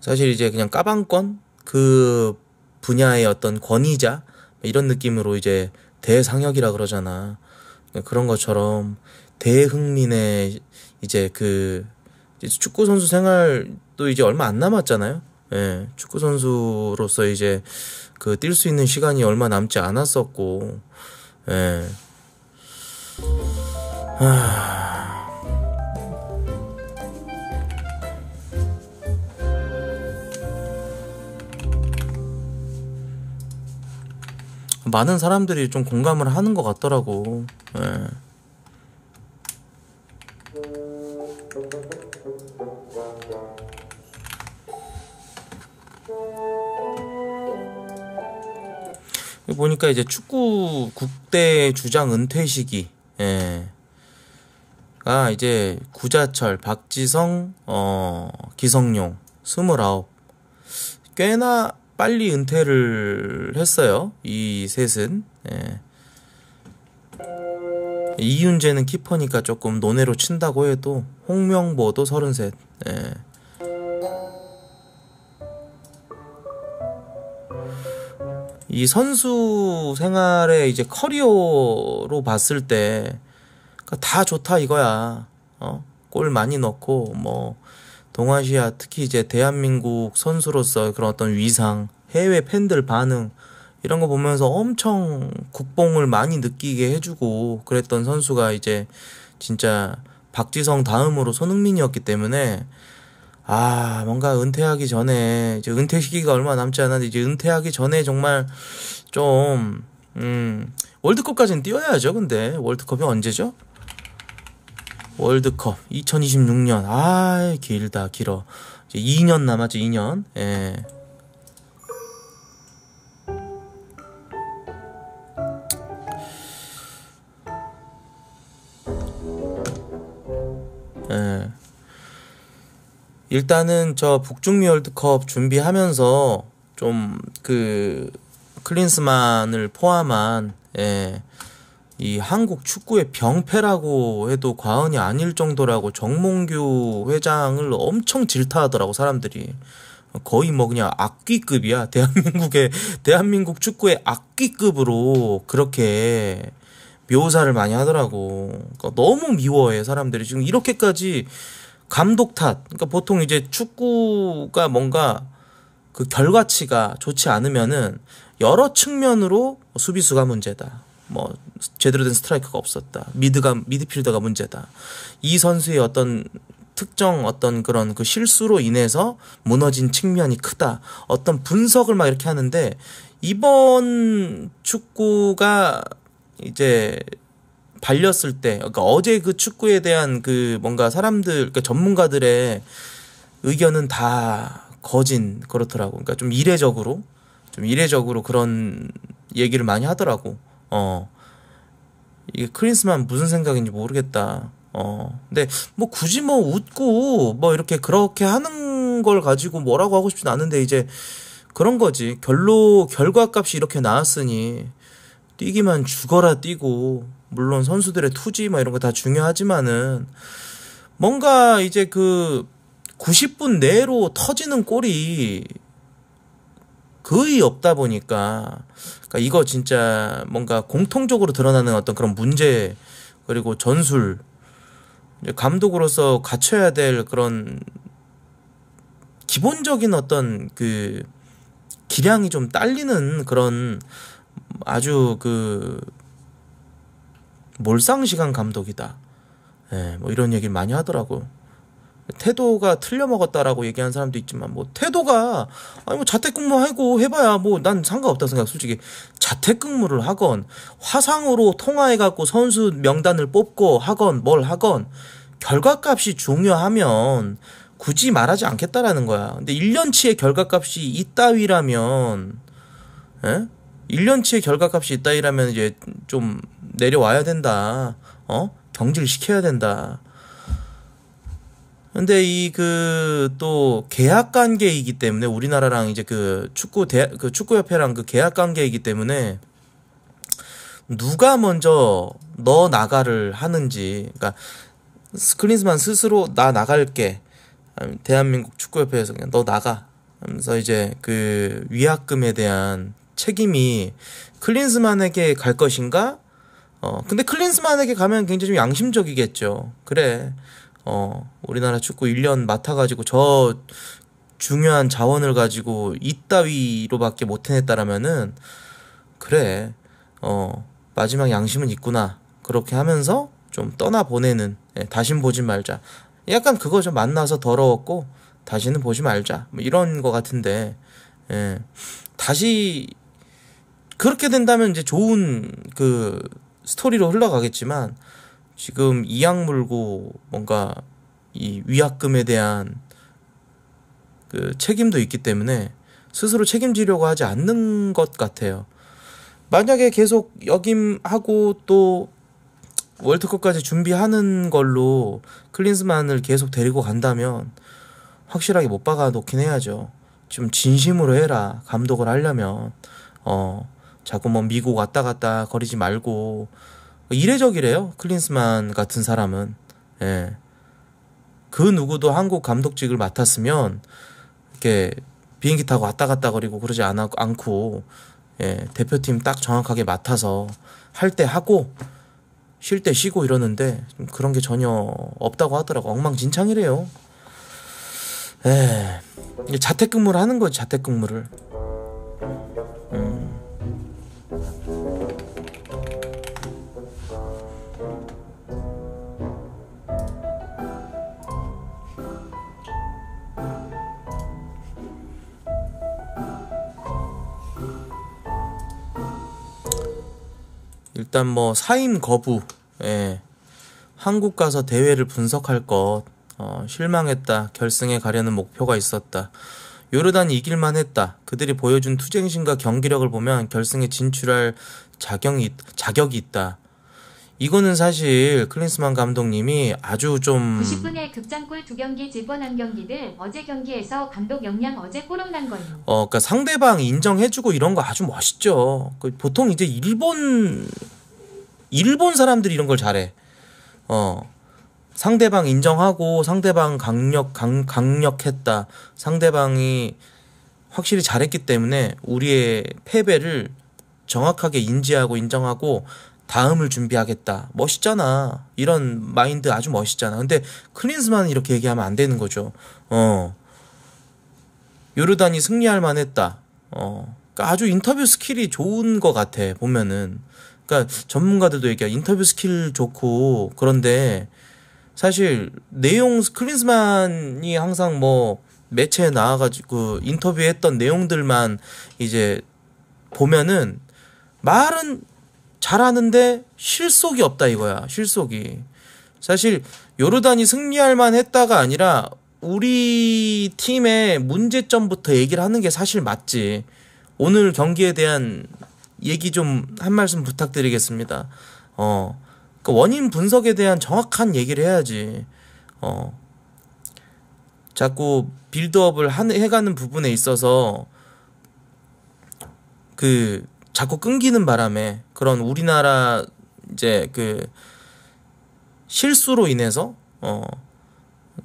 Speaker 1: 사실 이제 그냥 까방권 그 분야의 어떤 권위자 이런 느낌으로 이제 대상역이라 그러잖아. 그런 것처럼 대흥민의 이제 그 축구 선수 생활도 이제 얼마 안 남았잖아요. 예, 축구 선수로서 이제 그 뛸 수 있는 시간이 얼마 남지 않았었고, 예. 하... 많은 사람들이 좀 공감을 하는 것 같더라고. 예. 보니까 이제 축구 국대 주장 은퇴식이 예. 가 이제 구자철, 박지성, 어, 기성용 스물 꽤나 빨리 은퇴를 했어요. 이 셋은. 예. 이윤재는 키퍼니까 조금 논외로 친다고 해도 홍명보도 33. 예. 이 선수 생활의 이제 커리어로 봤을 때다 그러니까 좋다 이거야. 어? 골 많이 넣고 뭐 동아시아 특히 이제 대한민국 선수로서 그런 어떤 위상, 해외 팬들 반응 이런 거 보면서 엄청 국뽕을 많이 느끼게 해주고 그랬던 선수가 이제 진짜 박지성 다음으로 손흥민이었기 때문에 아 뭔가 은퇴하기 전에 이제 은퇴 시기가 얼마 남지 않았는데 이제 은퇴하기 전에 정말 좀 음 월드컵까지는 뛰어야죠 근데 월드컵이 언제죠? 월드컵 2026년 아 길다 길어 이제 2년 남았죠 2년 예. 예. 일단은 저 북중미 월드컵 준비하면서 좀 그 클린스만을 포함한 예. 이 한국 축구의 병폐라고 해도 과언이 아닐 정도라고 정몽규 회장을 엄청 질타하더라고 사람들이 거의 뭐 그냥 악귀급이야 대한민국의 대한민국 축구의 악귀급으로 그렇게 묘사를 많이 하더라고 그러니까 너무 미워해 사람들이 지금 이렇게까지 감독 탓 그러니까 보통 이제 축구가 뭔가 그 결과치가 좋지 않으면은 여러 측면으로 수비수가 문제다 뭐 제대로 된 스트라이크가 없었다. 미드가 미드필더가 문제다. 이 선수의 어떤 특정 어떤 그런 그 실수로 인해서 무너진 측면이 크다. 어떤 분석을 막 이렇게 하는데 이번 축구가 이제 발렸을 때, 그러니까 어제 그 축구에 대한 그 뭔가 사람들, 그러니까 전문가들의 의견은 다 거진 그렇더라고. 그러니까 좀 이례적으로, 좀 이례적으로 그런 얘기를 많이 하더라고. 어 이게 크리스만 무슨 생각인지 모르겠다. 어 근데 뭐 굳이 뭐 웃고 뭐 이렇게 그렇게 하는 걸 가지고 뭐라고 하고 싶진 않은데 이제 그런 거지 결로 결과값이 이렇게 나왔으니 뛰기만 죽어라 뛰고 물론 선수들의 투지 막 뭐 이런 거 다 중요하지만은 뭔가 이제 그 90분 내로 터지는 골이 거의 없다 보니까 그러니까 이거 진짜 뭔가 공통적으로 드러나는 어떤 그런 문제 그리고 전술 감독으로서 갖춰야 될 그런 기본적인 어떤 그 기량이 좀 딸리는 그런 아주 그 몰상식한 감독이다. 예, 네, 뭐 이런 얘기를 많이 하더라고. 태도가 틀려 먹었다라고 얘기하는 사람도 있지만 뭐 태도가 아니 뭐 자택근무하고 해봐야 뭐 난 상관없다 생각 솔직히 자택근무를 하건 화상으로 통화해 갖고 선수 명단을 뽑고 하건 뭘 하건 결과값이 중요하면 굳이 말하지 않겠다라는 거야. 근데 1년치의 결과값이 이따위라면 에? 예? 1년치의 결과값이 있다 이라면 이제 좀 내려와야 된다. 어? 경질 시켜야 된다. 근데 이 그 또 계약 관계이기 때문에 우리나라랑 이제 그 축구 대 그 축구 협회랑 그 계약 관계이기 때문에 누가 먼저 너 나가를 하는지 그러니까 스크린스만 스스로 나 나갈게 대한민국 축구협회에서 그냥 너 나가 하면서 이제 그 위약금에 대한 책임이 클린스만에게 갈 것인가? 어 근데 클린스만에게 가면 굉장히 좀 양심적이겠죠. 그래 어, 우리나라 축구 1년 맡아가지고 저 중요한 자원을 가지고 이따위로밖에 못 해냈다라면은, 그래, 어, 마지막 양심은 있구나. 그렇게 하면서 좀 떠나보내는, 예, 다신 보지 말자. 약간 그거 좀 만나서 더러웠고, 다시는 보지 말자. 뭐 이런 거 같은데, 예, 다시, 그렇게 된다면 이제 좋은 그 스토리로 흘러가겠지만, 지금 이악 물고 뭔가 이 위약금에 대한 그 책임도 있기 때문에 스스로 책임지려고 하지 않는 것 같아요. 만약에 계속 역임하고 또 월드컵까지 준비하는 걸로 클린스만을 계속 데리고 간다면 확실하게 못 박아 놓긴 해야죠. 좀 진심으로 해라. 감독을 하려면 어 자꾸 뭐 미국 왔다 갔다 거리지 말고 이례적이래요. 클린스만 같은 사람은. 예. 그 누구도 한국 감독직을 맡았으면 이렇게 비행기 타고 왔다 갔다 거리고 그러지 않아, 않고 예, 대표팀 딱 정확하게 맡아서 할 때 하고 쉴 때 쉬고 이러는데 그런 게 전혀 없다고 하더라고 엉망진창이래요. 예, 자택근무를 하는 거지 자택근무를. 일단 뭐 사임 거부, 예. 한국 가서 대회를 분석할 것, 어, 실망했다. 결승에 가려는 목표가 있었다. 요르단이 이길만 했다. 그들이 보여준 투쟁심과 경기력을 보면 결승에 진출할 자격이, 자격이 있다. 이거는 사실 클린스만 감독님이 아주 좀
Speaker 2: 90분에 극장골 두 경기 집번 한 경기들 어제 경기에서 감독 역량 어제 꼬름난 거예요.
Speaker 1: 어, 그러니까 상대방 인정해주고 이런 거 아주 멋있죠. 그 보통 이제 일본 일본 사람들이 이런 걸 잘해. 어. 상대방 인정하고 상대방 강력 강, 강력했다. 상대방이 확실히 잘했기 때문에 우리의 패배를 정확하게 인지하고 인정하고 다음을 준비하겠다. 멋있잖아. 이런 마인드 아주 멋있잖아. 근데 클린스만 이렇게 얘기하면 안 되는 거죠. 어. 요르단이 승리할 만했다. 어. 그러니까 아주 인터뷰 스킬이 좋은 것 같아. 보면은 그러니까 전문가들도 얘기야 인터뷰 스킬 좋고 그런데 사실 내용 클린스만이 항상 뭐 매체에 나와가지고 인터뷰했던 내용들만 이제 보면은 말은 잘하는데 실속이 없다 이거야 실속이 사실 요르단이 승리할 만 했다가 아니라 우리 팀의 문제점부터 얘기를 하는 게 사실 맞지 오늘 경기에 대한 얘기 좀 한 말씀 부탁드리겠습니다. 어, 그 원인 분석에 대한 정확한 얘기를 해야지. 어, 자꾸 빌드업을 한, 해가는 부분에 있어서 그 자꾸 끊기는 바람에 그런 우리나라 이제 그 실수로 인해서 어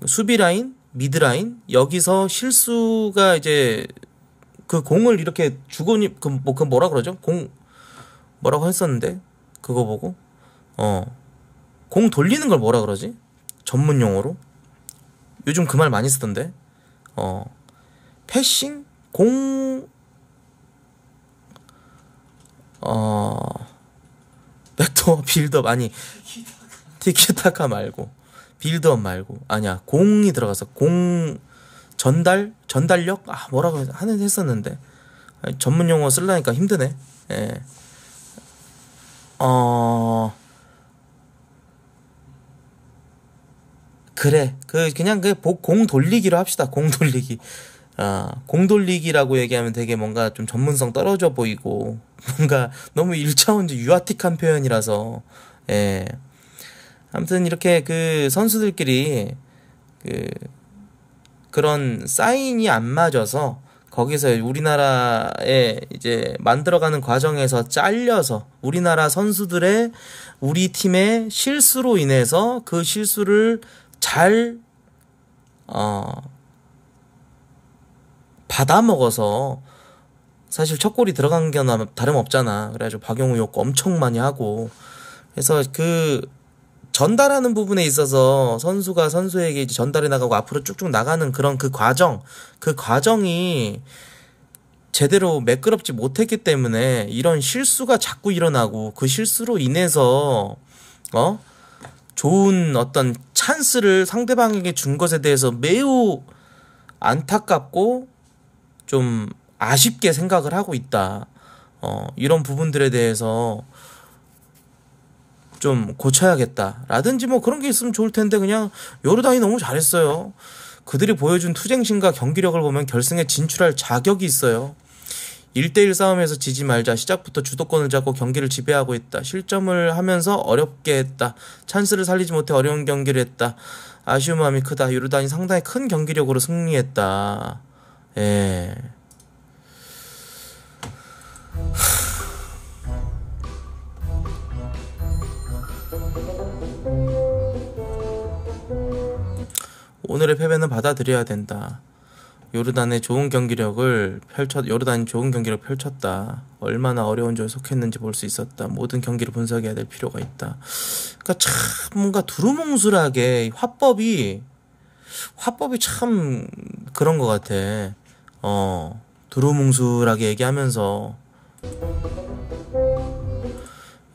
Speaker 1: 수비 라인, 미드 라인 여기서 실수가 이제 그 공을 이렇게 주거니 그뭐 그 뭐라 그러죠? 공 뭐라고 했었는데 그거 보고 어 공 돌리는 걸 뭐라 그러지? 전문 용어로 요즘 그 말 많이 쓰던데 어 패싱 공 어, 백도어 빌드업 아니 티키타카 말고 빌드업 말고 아니야 공이 들어가서 공 전달 전달력 아 뭐라고 하는 했었는데 전문 용어 쓰려니까 힘드네. 예. 어 그래 그 그냥 그공 돌리기로 합시다. 공 돌리기. 아, 공 돌리기라고 얘기하면 되게 뭔가 좀 전문성 떨어져 보이고 뭔가 너무 일차원적 유아틱한 표현이라서 예. 아무튼 이렇게 그 선수들끼리 그 그런 사인이 안 맞아서 거기서 우리나라에 이제 만들어가는 과정에서 잘려서 우리나라 선수들의 우리 팀의 실수로 인해서 그 실수를 잘, 어, 받아먹어서 사실 첫 골이 들어간 게 다름없잖아. 그래가지고 박용우 욕 엄청 많이 하고. 그래서 그 전달하는 부분에 있어서 선수가 선수에게 이제 전달해 나가고 앞으로 쭉쭉 나가는 그런 그 과정, 그 과정이 제대로 매끄럽지 못했기 때문에 이런 실수가 자꾸 일어나고 그 실수로 인해서 어 좋은 어떤 찬스를 상대방에게 준 것에 대해서 매우 안타깝고 좀 아쉽게 생각을 하고 있다. 어 이런 부분들에 대해서 좀 고쳐야겠다. 라든지 뭐 그런 게 있으면 좋을 텐데 그냥 요르단이 너무 잘했어요. 그들이 보여준 투쟁심과 경기력을 보면 결승에 진출할 자격이 있어요. 1대1 싸움에서 지지 말자. 시작부터 주도권을 잡고 경기를 지배하고 있다. 실점을 하면서 어렵게 했다. 찬스를 살리지 못해 어려운 경기를 했다. 아쉬운 마음이 크다. 요르단이 상당히 큰 경기력으로 승리했다. 예. 오늘의 패배는 받아들여야 된다. 요르단의 좋은 경기력을 펼쳤 요르단이 좋은 경기를 펼쳤다. 얼마나 어려운 조에 속했는지 볼 수 있었다. 모든 경기를 분석해야 될 필요가 있다. 그러니까 참 뭔가 두루뭉술하게 화법이 화법이 참 그런 것 같아. 어 두루뭉술하게 얘기하면서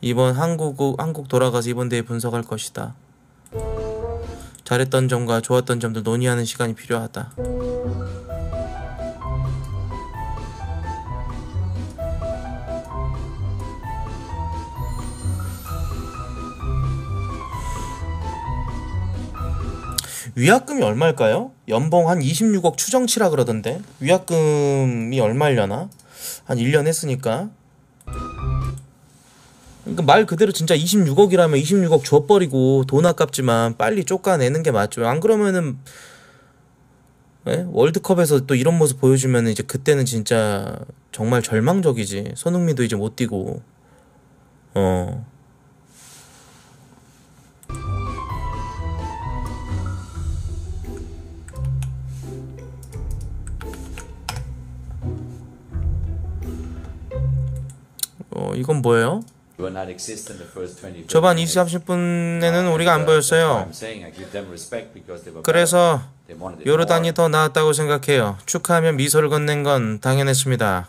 Speaker 1: 이번 한국 한국 돌아가서 이번 대회 분석할 것이다. 잘했던 점과 좋았던 점들 논의하는 시간이 필요하다. 위약금이 얼마일까요? 연봉 한 26억 추정치라 그러던데 위약금이 얼마일려나? 한 1년 했으니까 그러니까 말 그대로 진짜 26억이라면 26억 줘버리고 돈 아깝지만 빨리 쫓아내는 게 맞죠. 안 그러면은 네? 월드컵에서 또 이런 모습 보여주면 이제 그때는 진짜 정말 절망적이지. 손흥민도 이제 못 뛰고 어. 어, 이건 뭐예요? 저반 20, 30분에는 우리가 안 uh, 보였어요. 그래서 요르단이 더 나았다고 생각해요. 축하하며 미소를 건넨 건 당연했습니다.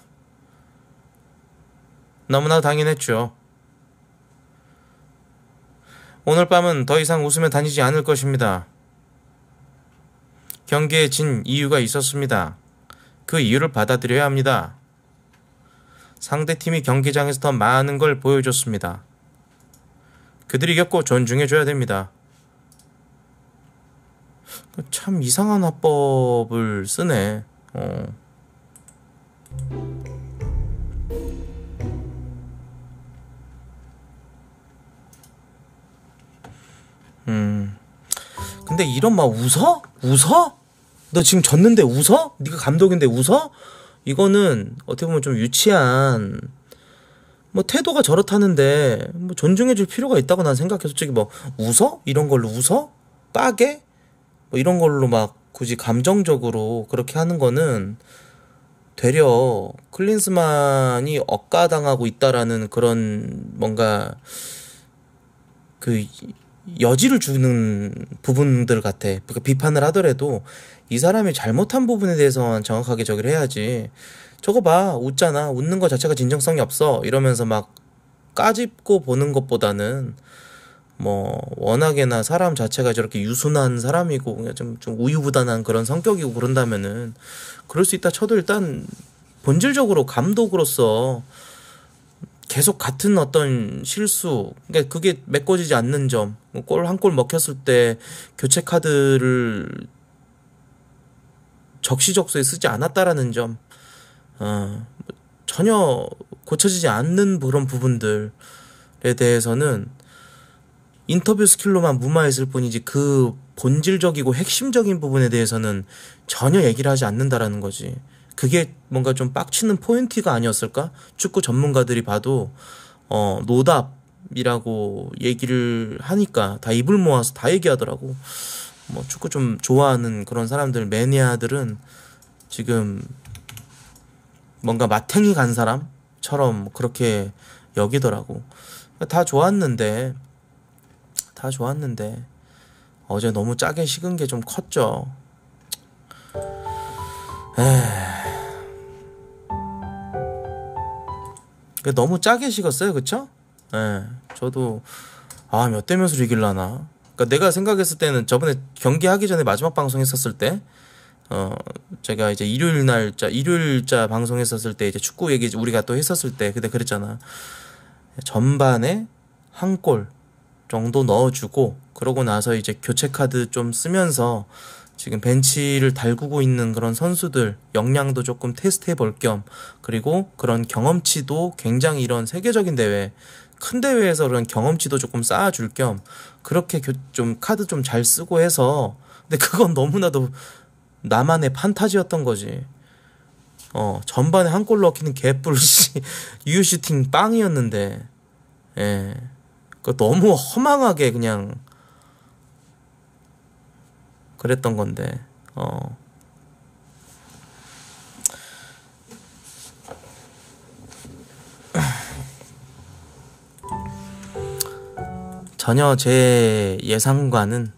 Speaker 1: 너무나 당연했죠. 오늘 밤은 더 이상 웃으며 다니지 않을 것입니다. 경기에 진 이유가 있었습니다. 그 이유를 받아들여야 합니다. 상대팀이 경기장에서 더 많은 걸 보여줬습니다. 그들이 겪고 존중해줘야 됩니다. 참 이상한 화법을 쓰네. 어. 음. 근데 이런 막 웃어? 웃어? 너 지금 졌는데 웃어? 네가 감독인데 웃어? 이거는 어떻게 보면 좀 유치한 뭐 태도가 저렇다는데 뭐 존중해줄 필요가 있다고 난 생각해 솔직히 뭐 웃어 이런 걸로 웃어 빠게 뭐 이런 걸로 막 굳이 감정적으로 그렇게 하는 거는 되려 클린스만이 억가당하고 있다라는 그런 뭔가 그 여지를 주는 부분들 같아. 그러니까 비판을 하더라도 이 사람이 잘못한 부분에 대해서만 정확하게 저기를 해야지. 저거 봐, 웃잖아. 웃는 것 자체가 진정성이 없어. 이러면서 막까집고 보는 것보다는 뭐 워낙에나 사람 자체가 저렇게 유순한 사람이고 그냥 좀, 좀 우유부단한 그런 성격이고 그런다면은 그럴 수 있다 쳐도 일단 본질적으로 감독으로서 계속 같은 어떤 실수, 그러니까 그게 메꿔지지 않는 점, 골한골 뭐 먹혔을 때 교체 카드를 적시적소에 쓰지 않았다라는 점, 어, 전혀 고쳐지지 않는 그런 부분들에 대해서는 인터뷰 스킬로만 무마했을 뿐이지 그 본질적이고 핵심적인 부분에 대해서는 전혀 얘기를 하지 않는다라는 거지. 그게 뭔가 좀 빡치는 포인트가 아니었을까? 축구 전문가들이 봐도 어 노답이라고 얘기를 하니까 다 입을 모아서 다 얘기하더라고. 뭐 축구 좀 좋아하는 그런 사람들 매니아들은 지금 뭔가 마탱이 간 사람처럼 그렇게 여기더라고. 다 좋았는데 다 좋았는데 어제 너무 짜게 식은 게 좀 컸죠. 에이. 그러니까 너무 짜게 식었어요, 그쵸? 예, 저도 아 몇 대 몇으로 이길라나. 그러니까 내가 생각했을 때는 저번에 경기하기 전에 마지막 방송했었을 때, 어 제가 이제 일요일 날짜 일요일자 방송했었을 때 이제 축구 얘기 우리가 또 했었을 때 그때 그랬잖아. 전반에 한 골 정도 넣어주고 그러고 나서 이제 교체 카드 좀 쓰면서 지금 벤치를 달구고 있는 그런 선수들 역량도 조금 테스트해 볼 겸 그리고 그런 경험치도 굉장히 이런 세계적인 대회 큰 대회에서 그런 경험치도 조금 쌓아줄 겸 그렇게 좀 카드 좀 잘 쓰고 해서 근데 그건 너무나도 나만의 판타지였던 거지. 어 전반에 한 골 넣기는 개뿔씨 유슈팅 빵이었는데 예. 그 너무 허망하게 그냥 그랬던 건데 어 전혀 제 예상과는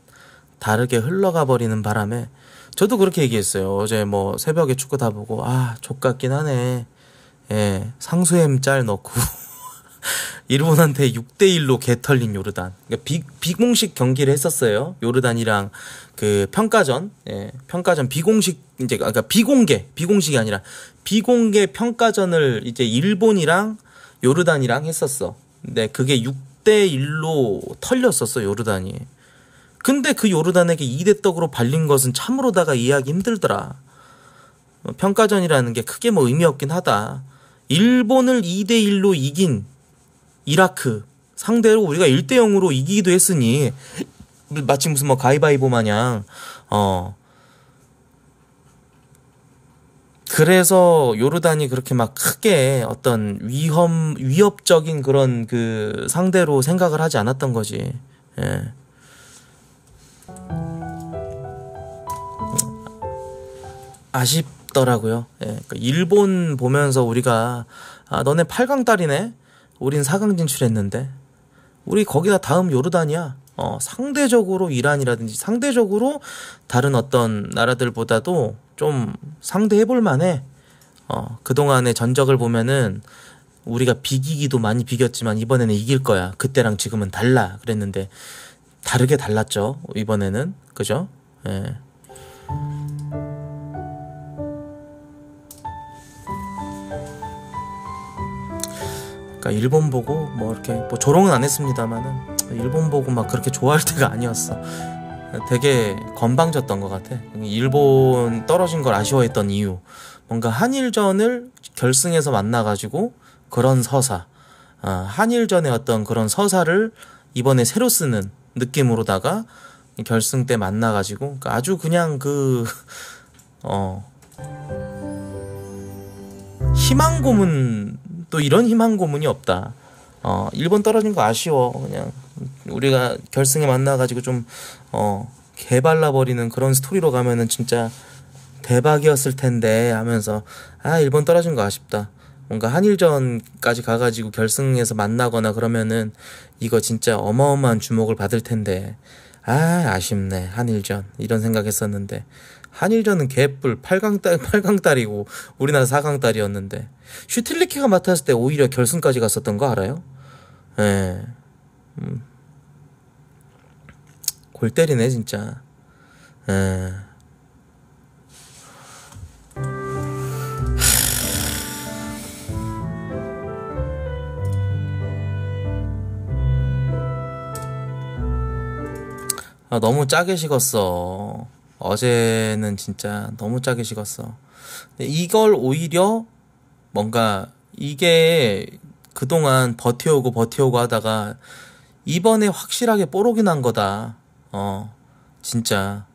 Speaker 1: 다르게 흘러가 버리는 바람에 저도 그렇게 얘기했어요. 어제 뭐 새벽에 축구 다 보고 아 족같긴 하네. 예 상수엠 짤 넣고 일본한테 6대 1로 개털린 요르단. 그러니까 비, 비공식 경기를 했었어요. 요르단이랑 그 평가전, 예, 평가전 비공식 이제 그러니까 비공개, 비공식이 아니라 비공개 평가전을 이제 일본이랑 요르단이랑 했었어. 근데 그게 6대 1로 털렸었어 요르단이. 근데 그 요르단에게 2대 떡으로 발린 것은 참으로다가 이해하기 힘들더라. 평가전이라는 게 크게 뭐 의미 없긴 하다. 일본을 2대 1로 이긴 이라크 상대로 우리가 1대 0으로 이기기도 했으니 마치 무슨 뭐 가위바위보 마냥 어 그래서 요르단이 그렇게 막 크게 어떤 위험 위협적인 그런 그 상대로 생각을 하지 않았던 거지. 예. 아쉽더라고요. 예. 그러니까 일본 보면서 우리가 아 너네 8강 딸이네. 우린 4강 진출했는데 우리 거기다 다음 요르단이야. 어, 상대적으로 이란이라든지 상대적으로 다른 어떤 나라들보다도 좀 상대해 볼 만해. 어, 그동안의 전적을 보면은 우리가 비기기도 많이 비겼지만 이번에는 이길 거야. 그때랑 지금은 달라. 그랬는데 다르게 달랐죠. 이번에는. 그죠? 예. 그러니까 일본 보고 뭐 이렇게 뭐 조롱은 안 했습니다만은 일본 보고 막 그렇게 좋아할 때가 아니었어. 되게 건방졌던 것 같아. 일본 떨어진 걸 아쉬워했던 이유. 뭔가 한일전을 결승에서 만나가지고 그런 서사, 아, 한일전의 어떤 그런 서사를 이번에 새로 쓰는 느낌으로다가 결승 때 만나가지고 그러니까 아주 그냥 그, 어, 희망고문 또 이런 희망 고문이 없다. 어, 일본 떨어진 거 아쉬워. 그냥 우리가 결승에 만나가지고 좀, 어, 개발라버리는 그런 스토리로 가면은 진짜 대박이었을 텐데 하면서, 아, 일본 떨어진 거 아쉽다. 뭔가 한일전까지 가가지고 결승에서 만나거나 그러면은 이거 진짜 어마어마한 주목을 받을 텐데, 아, 아쉽네. 한일전. 이런 생각 했었는데. 한일전은 개뿔 8강 딸 8강 딸이고 우리나라 4강 딸이었는데 슈틸리케가 맡았을 때 오히려 결승까지 갔었던 거 알아요? 예. 음. 골 때리네 진짜. 예. 아, 너무 짜게 식었어. 어제는 진짜 너무 짜게 식었어. 이걸 오히려 뭔가 이게 그동안 버텨오고 버텨오고 하다가 이번에 확실하게 뽀록이 난 거다. 어, 진짜.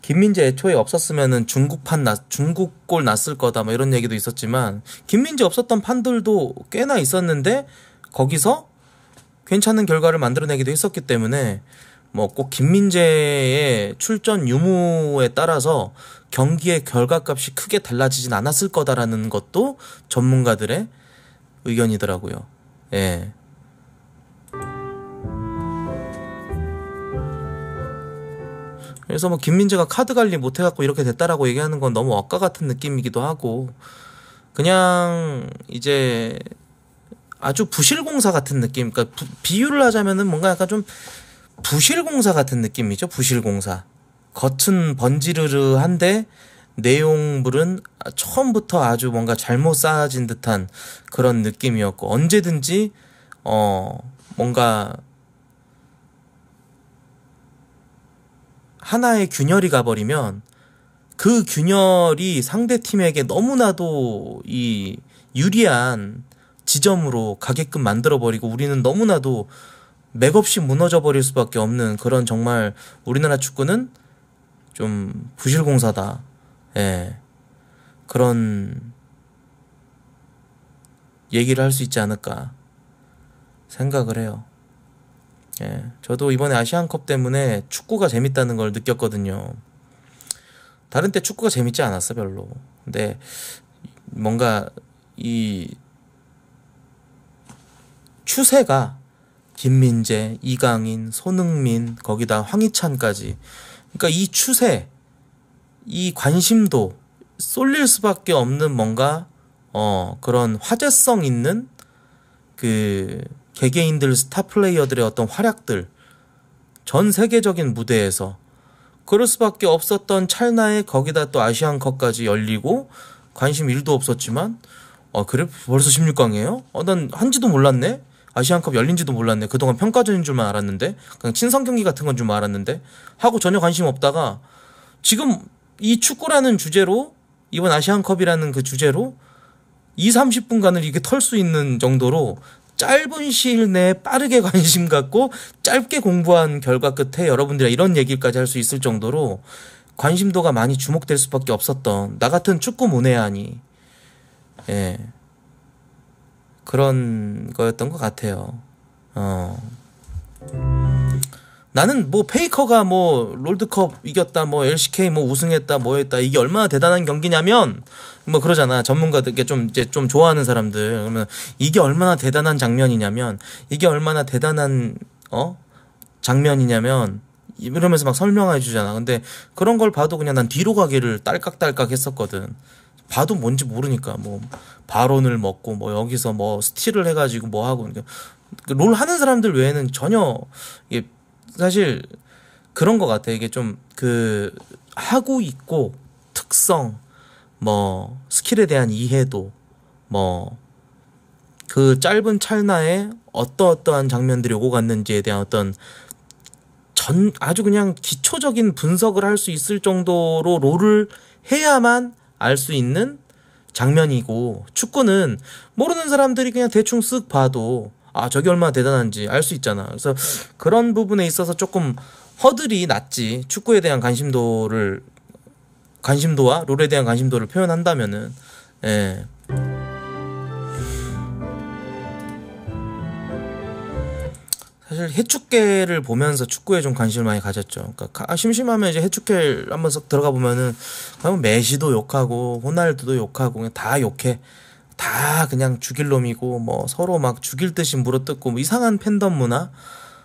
Speaker 1: 김민재 애초에 없었으면은 중국판 나, 중국골 났을 거다. 뭐 이런 얘기도 있었지만, 김민재 없었던 판들도 꽤나 있었는데, 거기서 괜찮은 결과를 만들어내기도 했었기 때문에, 뭐꼭 김민재의 출전 유무에 따라서 경기의 결과값이 크게 달라지진 않았을 거다라는 것도 전문가들의 의견이더라고요. 예. 그래서 뭐 김민재가 카드 관리 못 해갖고 이렇게 됐다라고 얘기하는 건 너무 억까 같은 느낌이기도 하고 그냥 이제 아주 부실공사 같은 느낌. 그러니까 부, 비유를 하자면은 뭔가 약간 좀 부실공사 같은 느낌이죠. 부실공사. 겉은 번지르르한데 내용물은 처음부터 아주 뭔가 잘못 쌓아진 듯한 그런 느낌이었고 언제든지 어 뭔가 하나의 균열이 가버리면 그 균열이 상대 팀에게 너무나도 이 유리한 지점으로 가게끔 만들어버리고 우리는 너무나도 맥없이 무너져 버릴 수밖에 없는 그런 정말 우리나라 축구는 좀 부실공사다. 예. 그런 얘기를 할 수 있지 않을까 생각을 해요. 예. 저도 이번에 아시안컵 때문에 축구가 재밌다는 걸 느꼈거든요. 다른 때 축구가 재밌지 않았어, 별로. 근데 뭔가 이 추세가 김민재, 이강인, 손흥민, 거기다 황희찬까지. 그러니까 이 추세, 이 관심도 쏠릴 수밖에 없는 뭔가 어 그런 화제성 있는 그 개개인들 스타 플레이어들의 어떤 활약들 전 세계적인 무대에서 그럴 수밖에 없었던 찰나에 거기다 또 아시안컵까지 열리고 관심 일도 없었지만 어 그래 벌써 16강이에요? 어난 한지도 몰랐네. 아시안컵 열린지도 몰랐네. 그동안 평가전인 줄만 알았는데 그냥 친선 경기 같은 건줄만 알았는데 하고 전혀 관심 없다가 지금 이 축구라는 주제로 이번 아시안컵이라는 그 주제로 2, 30분간을 이게 털 수 있는 정도로 짧은 시일 내에 빠르게 관심 갖고 짧게 공부한 결과 끝에 여러분들이 이런 얘기까지 할 수 있을 정도로 관심도가 많이 주목될 수밖에 없었던 나 같은 축구 문외한이 예. 그런 거였던 것 같아요. 어. 나는 뭐 페이커가 뭐 롤드컵 이겼다 뭐 LCK 뭐 우승했다 뭐 했다 이게 얼마나 대단한 경기냐면 뭐 그러잖아 전문가들 께좀 이제 좀 좋아하는 사람들 그러면 이게 얼마나 대단한 장면이냐면 이게 얼마나 대단한 어 장면이냐면 이러면서 막 설명해 주잖아 근데 그런 걸 봐도 그냥 난 뒤로 가기를 딸깍딸깍 했었거든 봐도 뭔지 모르니까 뭐 발언을 먹고 뭐 여기서 뭐 스틸을 해가지고 뭐 하고 그러니까 롤 하는 사람들 외에는 전혀 이게 사실 그런 것 같아 이게 좀 그 하고 있고 특성 뭐 스킬에 대한 이해도 뭐 그 짧은 찰나에 어떠어떠한 장면들이 오고 갔는지에 대한 어떤 전 아주 그냥 기초적인 분석을 할 수 있을 정도로 롤을 해야만 알수 있는 장면이고 축구는 모르는 사람들이 그냥 대충 쓱 봐도 아 저게 얼마나 대단한지 알 수 있잖아. 그래서 그런 부분에 있어서 조금 허들이 낮지 축구에 대한 관심도를 관심도와 롤에 대한 관심도를 표현한다면은 예. 사실 해축계를 보면서 축구에 좀 관심을 많이 가졌죠. 그러니까 아, 심심하면 이제 해축계 한번 썩 들어가 보면은 그러면 메시도 욕하고 호날두도 욕하고 그냥 다 욕해. 다 그냥 죽일 놈이고 뭐 서로 막 죽일 듯이 물어뜯고 뭐 이상한 팬덤 문화.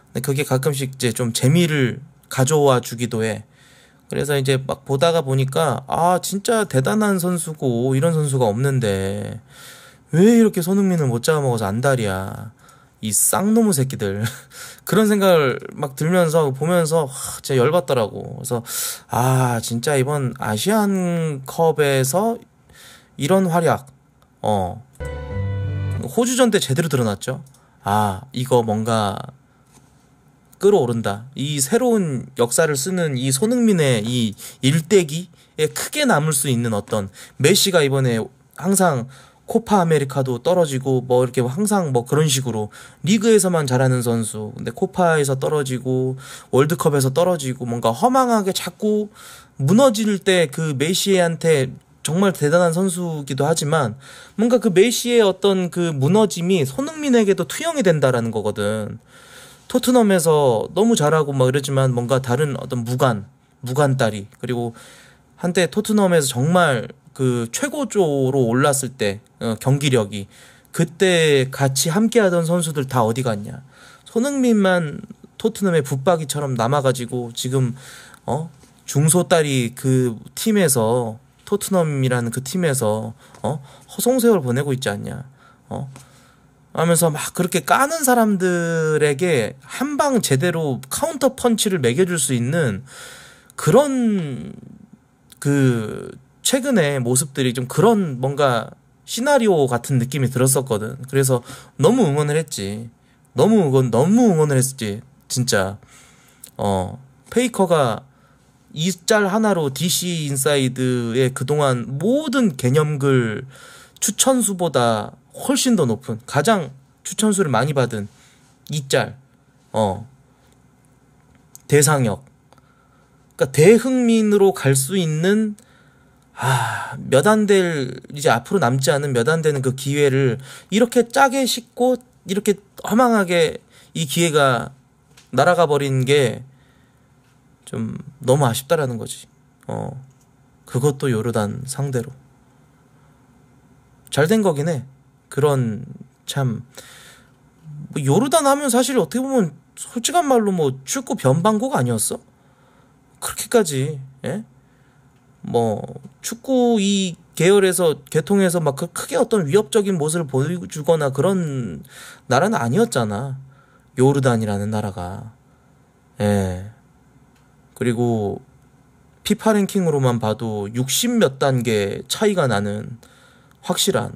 Speaker 1: 근데 그게 가끔씩 이제 좀 재미를 가져와 주기도 해. 그래서 이제 막 보다가 보니까 아 진짜 대단한 선수고 이런 선수가 없는데 왜 이렇게 손흥민을 못 잡아먹어서 안달이야. 이 쌍놈의 새끼들 그런 생각을 막 들면서 보면서 와, 진짜 열받더라고. 그래서 아 진짜 이번 아시안컵에서 이런 활약 어 호주전 때 제대로 드러났죠. 아 이거 뭔가 끌어오른다. 이 새로운 역사를 쓰는 이 손흥민의 이 일대기에 크게 남을 수 있는 어떤 메시가 이번에 항상 코파 아메리카도 떨어지고 뭐 이렇게 항상 뭐 그런 식으로 리그에서만 잘하는 선수 근데 코파에서 떨어지고 월드컵에서 떨어지고 뭔가 허망하게 자꾸 무너질 때 그 메시한테 에 정말 대단한 선수기도 하지만 뭔가 그 메시의 어떤 그 무너짐이 손흥민에게도 투영이 된다라는 거거든. 토트넘에서 너무 잘하고 막 이러지만 뭔가 다른 어떤 무관, 무관따리 그리고 한때 토트넘에서 정말 그 최고조로 올랐을 때 어, 경기력이 그때 같이 함께하던 선수들 다 어디 갔냐? 손흥민만 토트넘의 붙박이처럼 남아가지고 지금 어 중소 딸이 그 팀에서 토트넘이라는 그 팀에서 어 허송세월 보내고 있지 않냐? 어 하면서 막 그렇게 까는 사람들에게 한 방 제대로 카운터 펀치를 매겨줄 수 있는 그런 그 최근의 모습들이 좀 그런 뭔가 시나리오 같은 느낌이 들었었거든. 그래서 너무 응원을 했지. 너무 응원, 너무 응원을 했지. 진짜. 어, 페이커가 이 짤 하나로 DC 인사이드의 그동안 모든 개념글 추천수보다 훨씬 더 높은, 가장 추천수를 많이 받은 이 짤. 어. 대상역. 그러니까 대흥민으로 갈 수 있는 아, 몇 안 될, 이제 앞으로 남지 않은 몇 안 되는 그 기회를 이렇게 짜게 싣고, 이렇게 허망하게 이 기회가 날아가 버린 게 좀 너무 아쉽다라는 거지. 어. 그것도 요르단 상대로. 잘 된 거긴 해. 그런, 참. 뭐 요르단 하면 사실 어떻게 보면 솔직한 말로 뭐 축구 변방국 아니었어? 그렇게까지, 예? 뭐 축구 이 계열에서 개통해서 막 크게 어떤 위협적인 모습을 보여주거나 그런 나라는 아니었잖아. 요르단이라는 나라가. 예. 그리고 피파 랭킹으로만 봐도 60몇 단계 차이가 나는 확실한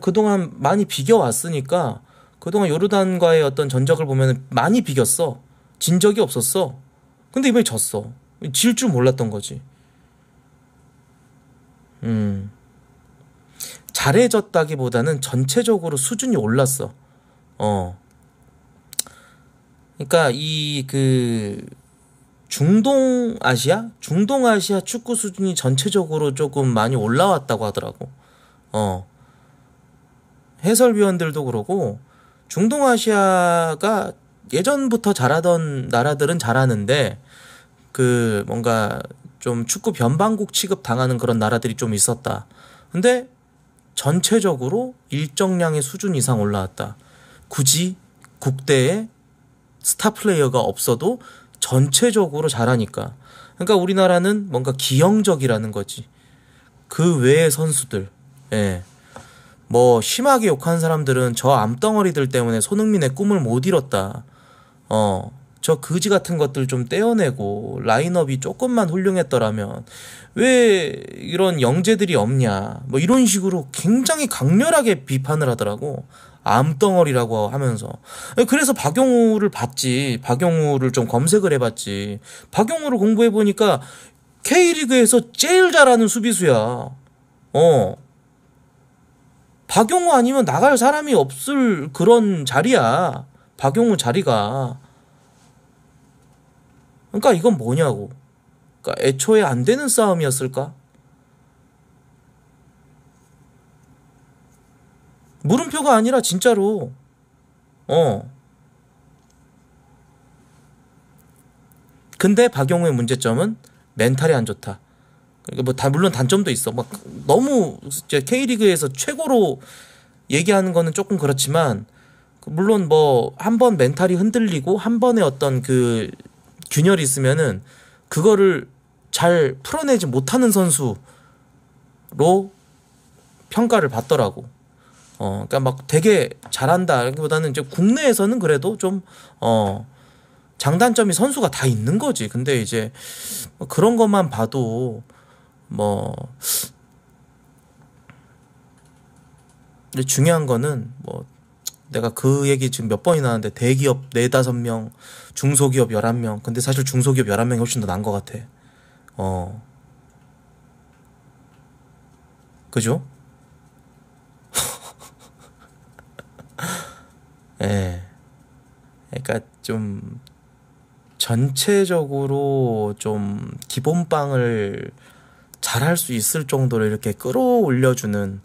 Speaker 1: 그동안 많이 비겨왔으니까 그동안 요르단과의 어떤 전적을 보면 많이 비겼어. 진 적이 없었어. 근데 이번에 졌어. 질 줄 몰랐던 거지. 음. 잘해졌다기보다는 전체적으로 수준이 올랐어. 어. 그러니까 이 그 중동 아시아? 중동 아시아 축구 수준이 전체적으로 조금 많이 올라왔다고 하더라고. 어. 해설위원들도 그러고 중동 아시아가 예전부터 잘하던 나라들은 잘하는데 그 뭔가 좀 축구 변방국 취급 당하는 그런 나라들이 좀 있었다. 근데 전체적으로 일정량의 수준 이상 올라왔다. 굳이 국대에 스타 플레이어가 없어도 전체적으로 잘하니까. 그러니까 우리나라는 뭔가 기형적이라는 거지. 그 외의 선수들. 예. 뭐 심하게 욕한 사람들은 저 암덩어리들 때문에 손흥민의 꿈을 못 이뤘다. 어. 저 그지 같은 것들 좀 떼어내고 라인업이 조금만 훌륭했더라면 왜 이런 영재들이 없냐 뭐 이런 식으로 굉장히 강렬하게 비판을 하더라고 암덩어리라고 하면서 그래서 박용우를 봤지 박용우를 좀 검색을 해봤지 박용우를 공부해 보니까 K리그에서 제일 잘하는 수비수야 어 박용우 아니면 나갈 사람이 없을 그런 자리야 박용우 자리가 그러니까 이건 뭐냐고. 그러니까 애초에 안 되는 싸움이었을까? 물음표가 아니라 진짜로 어 근데 박용우의 문제점은 멘탈이 안 좋다. 그러니까 뭐 다 물론 단점도 있어. 막 너무 K리그에서 최고로 얘기하는 거는 조금 그렇지만 물론 뭐 한 번 멘탈이 흔들리고 한 번의 어떤 그 균열이 있으면은 그거를 잘 풀어내지 못하는 선수로 평가를 받더라고. 어, 그러니까 막 되게 잘한다기보다는 이제 국내에서는 그래도 좀 어, 장단점이 선수가 다 있는 거지. 근데 이제 뭐 그런 것만 봐도 뭐 중요한 거는 뭐 내가 그 얘기 지금 몇 번이나 하는데 대기업 네다섯 명 중소기업 11명. 근데 사실 중소기업 11명이 훨씬 더 나은 것 같아. 어. 그죠? 예. 그러니까 좀 전체적으로 좀 기본빵을 잘할 수 있을 정도로 이렇게 끌어올려주는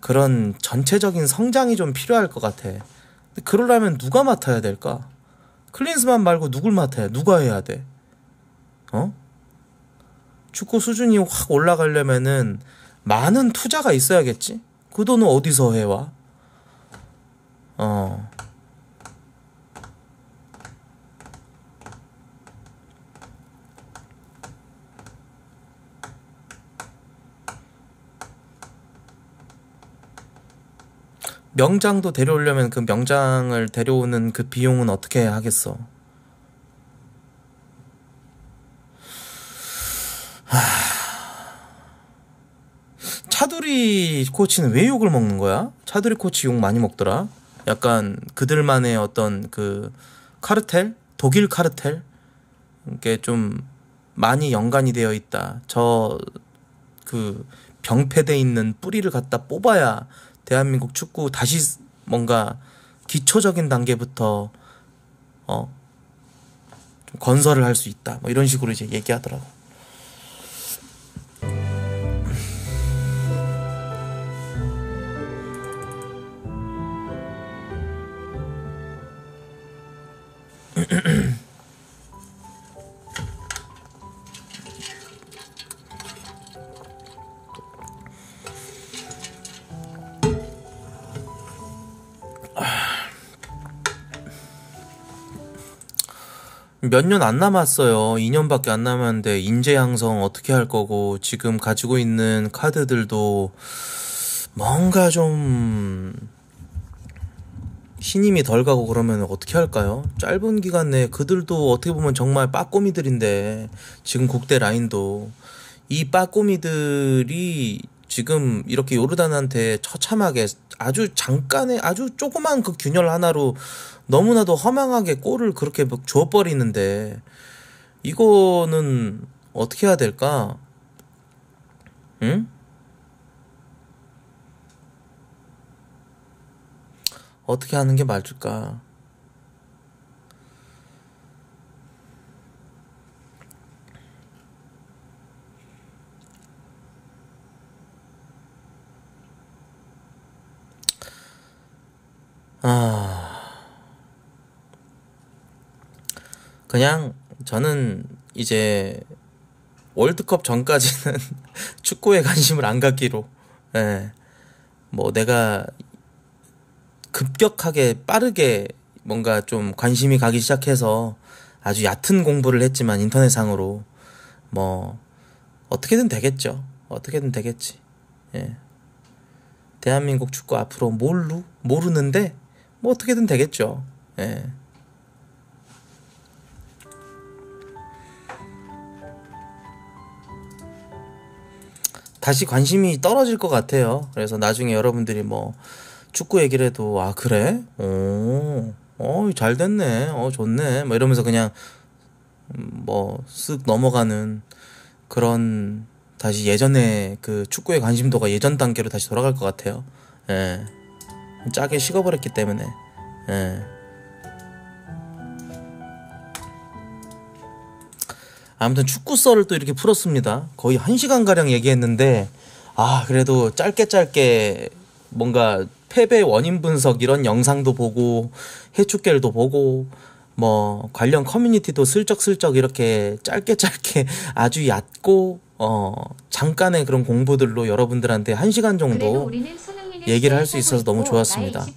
Speaker 1: 그런 전체적인 성장이 좀 필요할 것 같아. 그러려면 누가 맡아야 될까? 클린스만 말고 누굴 맡아야 누가 해야 돼? 어? 축구 수준이 확 올라가려면은 많은 투자가 있어야겠지? 그 돈은 어디서 해와? 어. 명장도 데려오려면 그 명장을 데려오는 그 비용은 어떻게 하겠어? 하... 차두리 코치는 왜 욕을 먹는 거야? 차두리 코치 욕 많이 먹더라. 약간 그들만의 어떤 그 카르텔, 독일 카르텔 이게 좀 많이 연관이 되어 있다. 저 그 병폐돼 있는 뿌리를 갖다 뽑아야 대한민국 축구 다시 뭔가 기초적인 단계부터 어 건설을 할 수 있다. 뭐 이런 식으로 이제 얘기하더라고. 몇년안 남았어요. 2년밖에 안 남았는데 인재 양성 어떻게 할 거고 지금 가지고 있는 카드들도 뭔가 좀 신임이 덜 가고 그러면 어떻게 할까요? 짧은 기간 내에 그들도 어떻게 보면 정말 빠꼬미들인데 지금 국대 라인도 이 빠꼬미들이 지금 이렇게 요르단한테 처참하게 아주 잠깐의 아주 조그만 그 균열 하나로 너무나도 허망하게 골을 그렇게 줘버리는데 이거는 어떻게 해야 될까? 응? 어떻게 하는 게 맞을까? 아, 그냥 저는 이제 월드컵 전까지는 축구에 관심을 안 갖기로, 예. 뭐 내가 급격하게 빠르게 뭔가 좀 관심이 가기 시작해서 아주 얕은 공부를 했지만 인터넷상으로 뭐 어떻게든 되겠죠. 어떻게든 되겠지. 예. 대한민국 축구 앞으로 모르 모르는데 뭐 어떻게든 되겠죠. 예. 다시 관심이 떨어질 것 같아요. 그래서 나중에 여러분들이 뭐 축구 얘기를 해도 아 그래? 오, 어, 어잘 됐네. 어 좋네. 뭐 이러면서 그냥 뭐 쓱 넘어가는 그런 다시 예전에 그 축구의 관심도가 예전 단계로 다시 돌아갈 것 같아요. 예. 짜게 식어버렸기 때문에 예. 아무튼 축구 썰을 또 이렇게 풀었습니다. 거의 한 시간 가량 얘기했는데 아 그래도 짧게 짧게 뭔가 패배 원인 분석 이런 영상도 보고 해축계를도 보고 뭐 관련 커뮤니티도 슬쩍슬쩍 이렇게 짧게 짧게 아주 얕고 어 잠깐의 그런 공부들로 여러분들한테 한 시간 정도
Speaker 2: 얘기를 할 수 있어서 너무 좋았습니다. 음.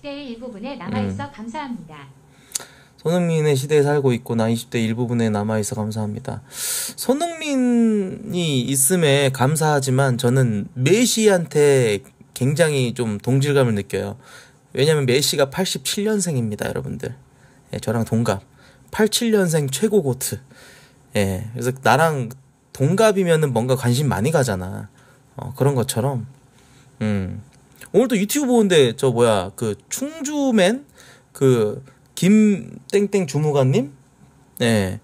Speaker 1: 손흥민의 시대에 살고 있고 나 20대 일부분에 남아 있어 감사합니다. 손흥민이 있음에 감사하지만 저는 메시한테 굉장히 좀 동질감을 느껴요. 왜냐면 하 메시가 87년생입니다, 여러분들. 예, 저랑 동갑. 87년생 최고 고트. 예, 그래서 나랑 동갑이면 뭔가 관심 많이 가잖아. 어, 그런 것처럼. 음. 오늘 도 유튜브 보는데 저 뭐야 그 충주맨 그 김땡땡 주무관님 네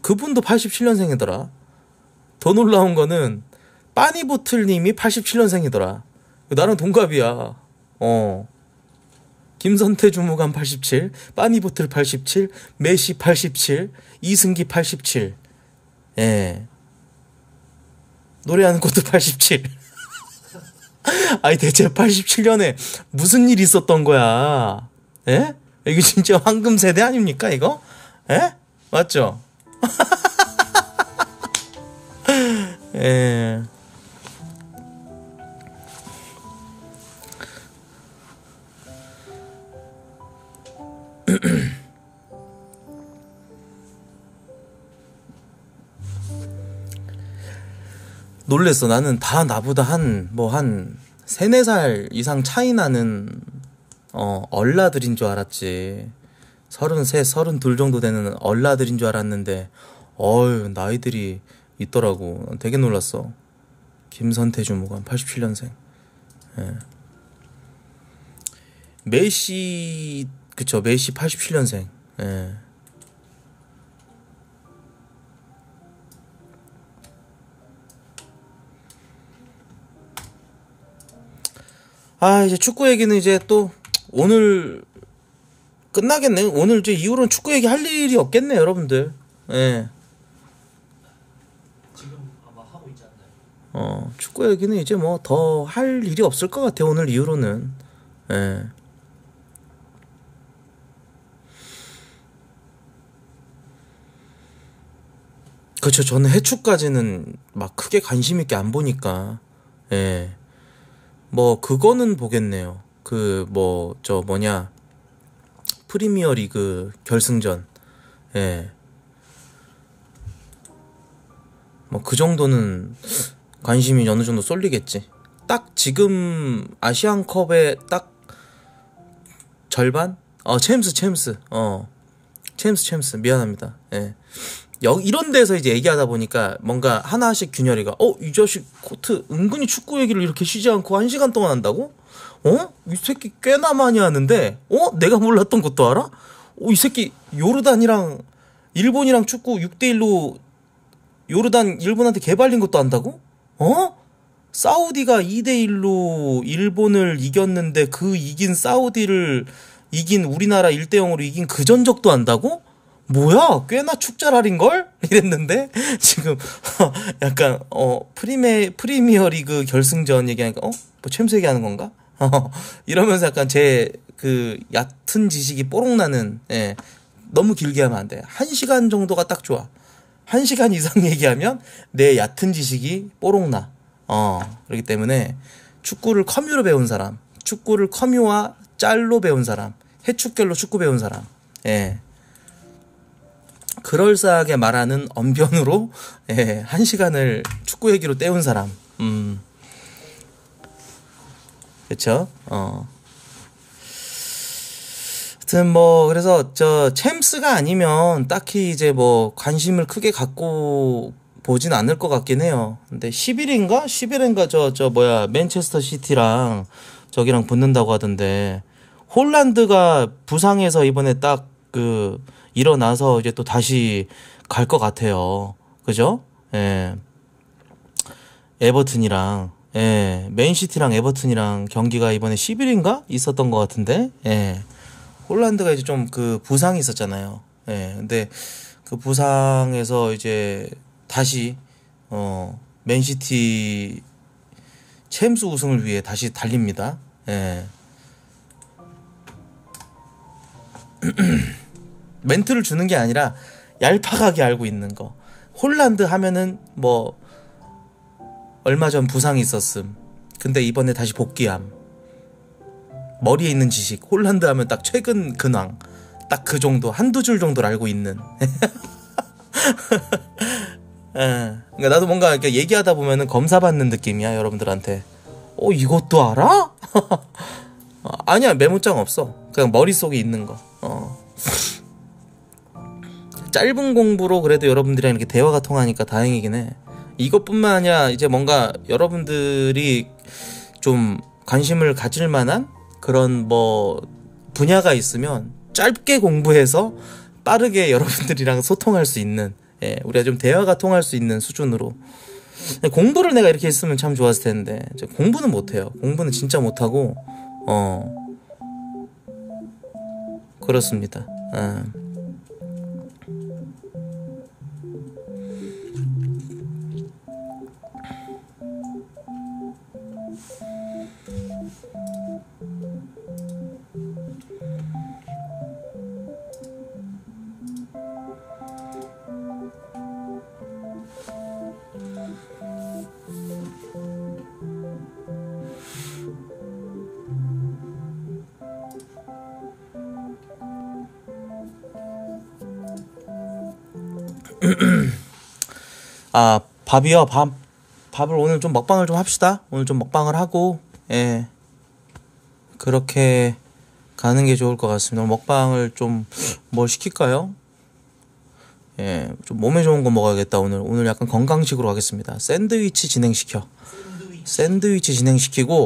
Speaker 1: 그분도 87년생이더라 더 놀라운 거는 빠니보틀님이 87년생이더라 나랑 동갑이야 어 김선태 주무관 87 빠니보틀 87 메시 87 이승기 87 예 노래하는 것도 87 아니 대체 87년에 무슨 일이 있었던 거야? 예? 이거 진짜 황금 세대 아닙니까 이거? 예? 맞죠? 예. 놀랬어. 나는 다 나보다 한, 뭐, 한, 3, 4살 이상 차이 나는, 어, 얼라들인 줄 알았지. 33, 32 정도 되는 얼라들인 줄 알았는데, 어유 나이들이 있더라고. 되게 놀랐어. 김선태 주무관, 87년생. 예. 메시, 그쵸, 메시 87년생. 예. 아, 이제 축구 얘기는 이제 또 오늘 끝나겠네. 오늘 이제 이후로는 축구 얘기 할 일이 없겠네, 여러분들. 예. 지금 아마 하고 있지 않요 어, 축구 얘기는 이제 뭐 더 할 일이 없을 것 같아요, 오늘 이후로는. 예. 그렇죠. 저는 해축까지는 막 크게 관심 있게 안 보니까. 예. 뭐 그거는 보겠네요. 그 뭐 저 뭐냐 프리미어 리그 결승전 예. 뭐 그 정도는 관심이 어느 정도 쏠리겠지. 딱 지금 아시안컵에 딱 절반? 어, 챔스, 챔스. 어. 챔스, 챔스. 미안합니다. 예. 여, 이런 데서 이제 얘기하다 보니까 뭔가 하나씩 균열이가 어이 자식 코트 은근히 축구 얘기를 이렇게 쉬지 않고 한 시간 동안 한다고 어이 새끼 꽤나 많이 하는데 어 내가 몰랐던 것도 알아 어 이 새끼 요르단이랑 일본이랑 축구 6대 1로 요르단 일본한테 개발린 것도 안다고 어 사우디가 2대 1로 일본을 이겼는데 그 이긴 사우디를 이긴 우리나라 1대 0으로 이긴 그 전적도 안다고 뭐야 꽤나 축절 할인걸 이랬는데 지금 약간 어 프리메 프리미어 리그 결승전 얘기하니까 어뭐 챔스 얘기하는 건가 어, 이러면서 약간 제 그 얕은 지식이 뽀록 나는 예 너무 길게 하면 안돼한 시간 정도가 딱 좋아 한 시간 이상 얘기하면 내 얕은 지식이 뽀록 나어 그렇기 때문에 축구를 커뮤로 배운 사람 축구를 커뮤와 짤로 배운 사람 해축결로 축구 배운 사람 예 그럴싸하게 말하는 언변으로 예, 한 시간을 축구 얘기로 때운 사람. 음. 그렇죠. 어. 하여튼 뭐 그래서 저 챔스가 아니면 딱히 이제 뭐 관심을 크게 갖고 보진 않을 것 같긴 해요. 근데 10일인가 10일인가 저저 저 뭐야 맨체스터 시티랑 저기랑 붙는다고 하던데 홀란드가 부상해서 이번에 딱그 일어나서 이제 또 다시 갈 것 같아요. 그죠? 예. 에버튼이랑 예, 맨시티랑 에버튼이랑 경기가 이번에 10일인가 있었던 것 같은데, 예. 홀란드가 이제 좀 그 부상이 있었잖아요. 예, 근데 그 부상에서 이제 다시, 어, 맨시티 챔스 우승을 위해 다시 달립니다. 예. 멘트를 주는 게 아니라 얄팍하게 알고 있는 거. 홀란드 하면은 뭐 얼마 전 부상이 있었음. 근데 이번에 다시 복귀함. 머리에 있는 지식. 홀란드 하면 딱 최근 근황. 딱 그 정도 한두 줄 정도를 알고 있는. 에, 예. 그러니까 나도 뭔가 이렇게 얘기하다 보면은 검사 받는 느낌이야 여러분들한테. 어 이것도 알아? 어, 아니야 메모장 없어. 그냥 머릿 속에 있는 거. 어. 짧은 공부로 그래도 여러분들이랑 이렇게 대화가 통하니까 다행이긴 해. 이것뿐만 아니라 이제 뭔가 여러분들이 좀 관심을 가질 만한 그런 뭐 분야가 있으면 짧게 공부해서 빠르게 여러분들이랑 소통할 수 있는 예, 우리가 좀 대화가 통할 수 있는 수준으로 공부를 내가 이렇게 했으면 참 좋았을 텐데 공부는 못해요 공부는 진짜 못하고 어 그렇습니다 음. 아, 밥이요. 밥. 밥을 오늘 좀 먹방을 좀 합시다. 오늘 좀 먹방을 하고, 예. 그렇게 가는 게 좋을 것 같습니다. 먹방을 좀 뭘 시킬까요? 예, 좀 몸에 좋은 거 먹어야겠다 오늘. 오늘 약간 건강식으로 하겠습니다. 샌드위치 진행시켜. 샌드위치, 샌드위치 진행시키고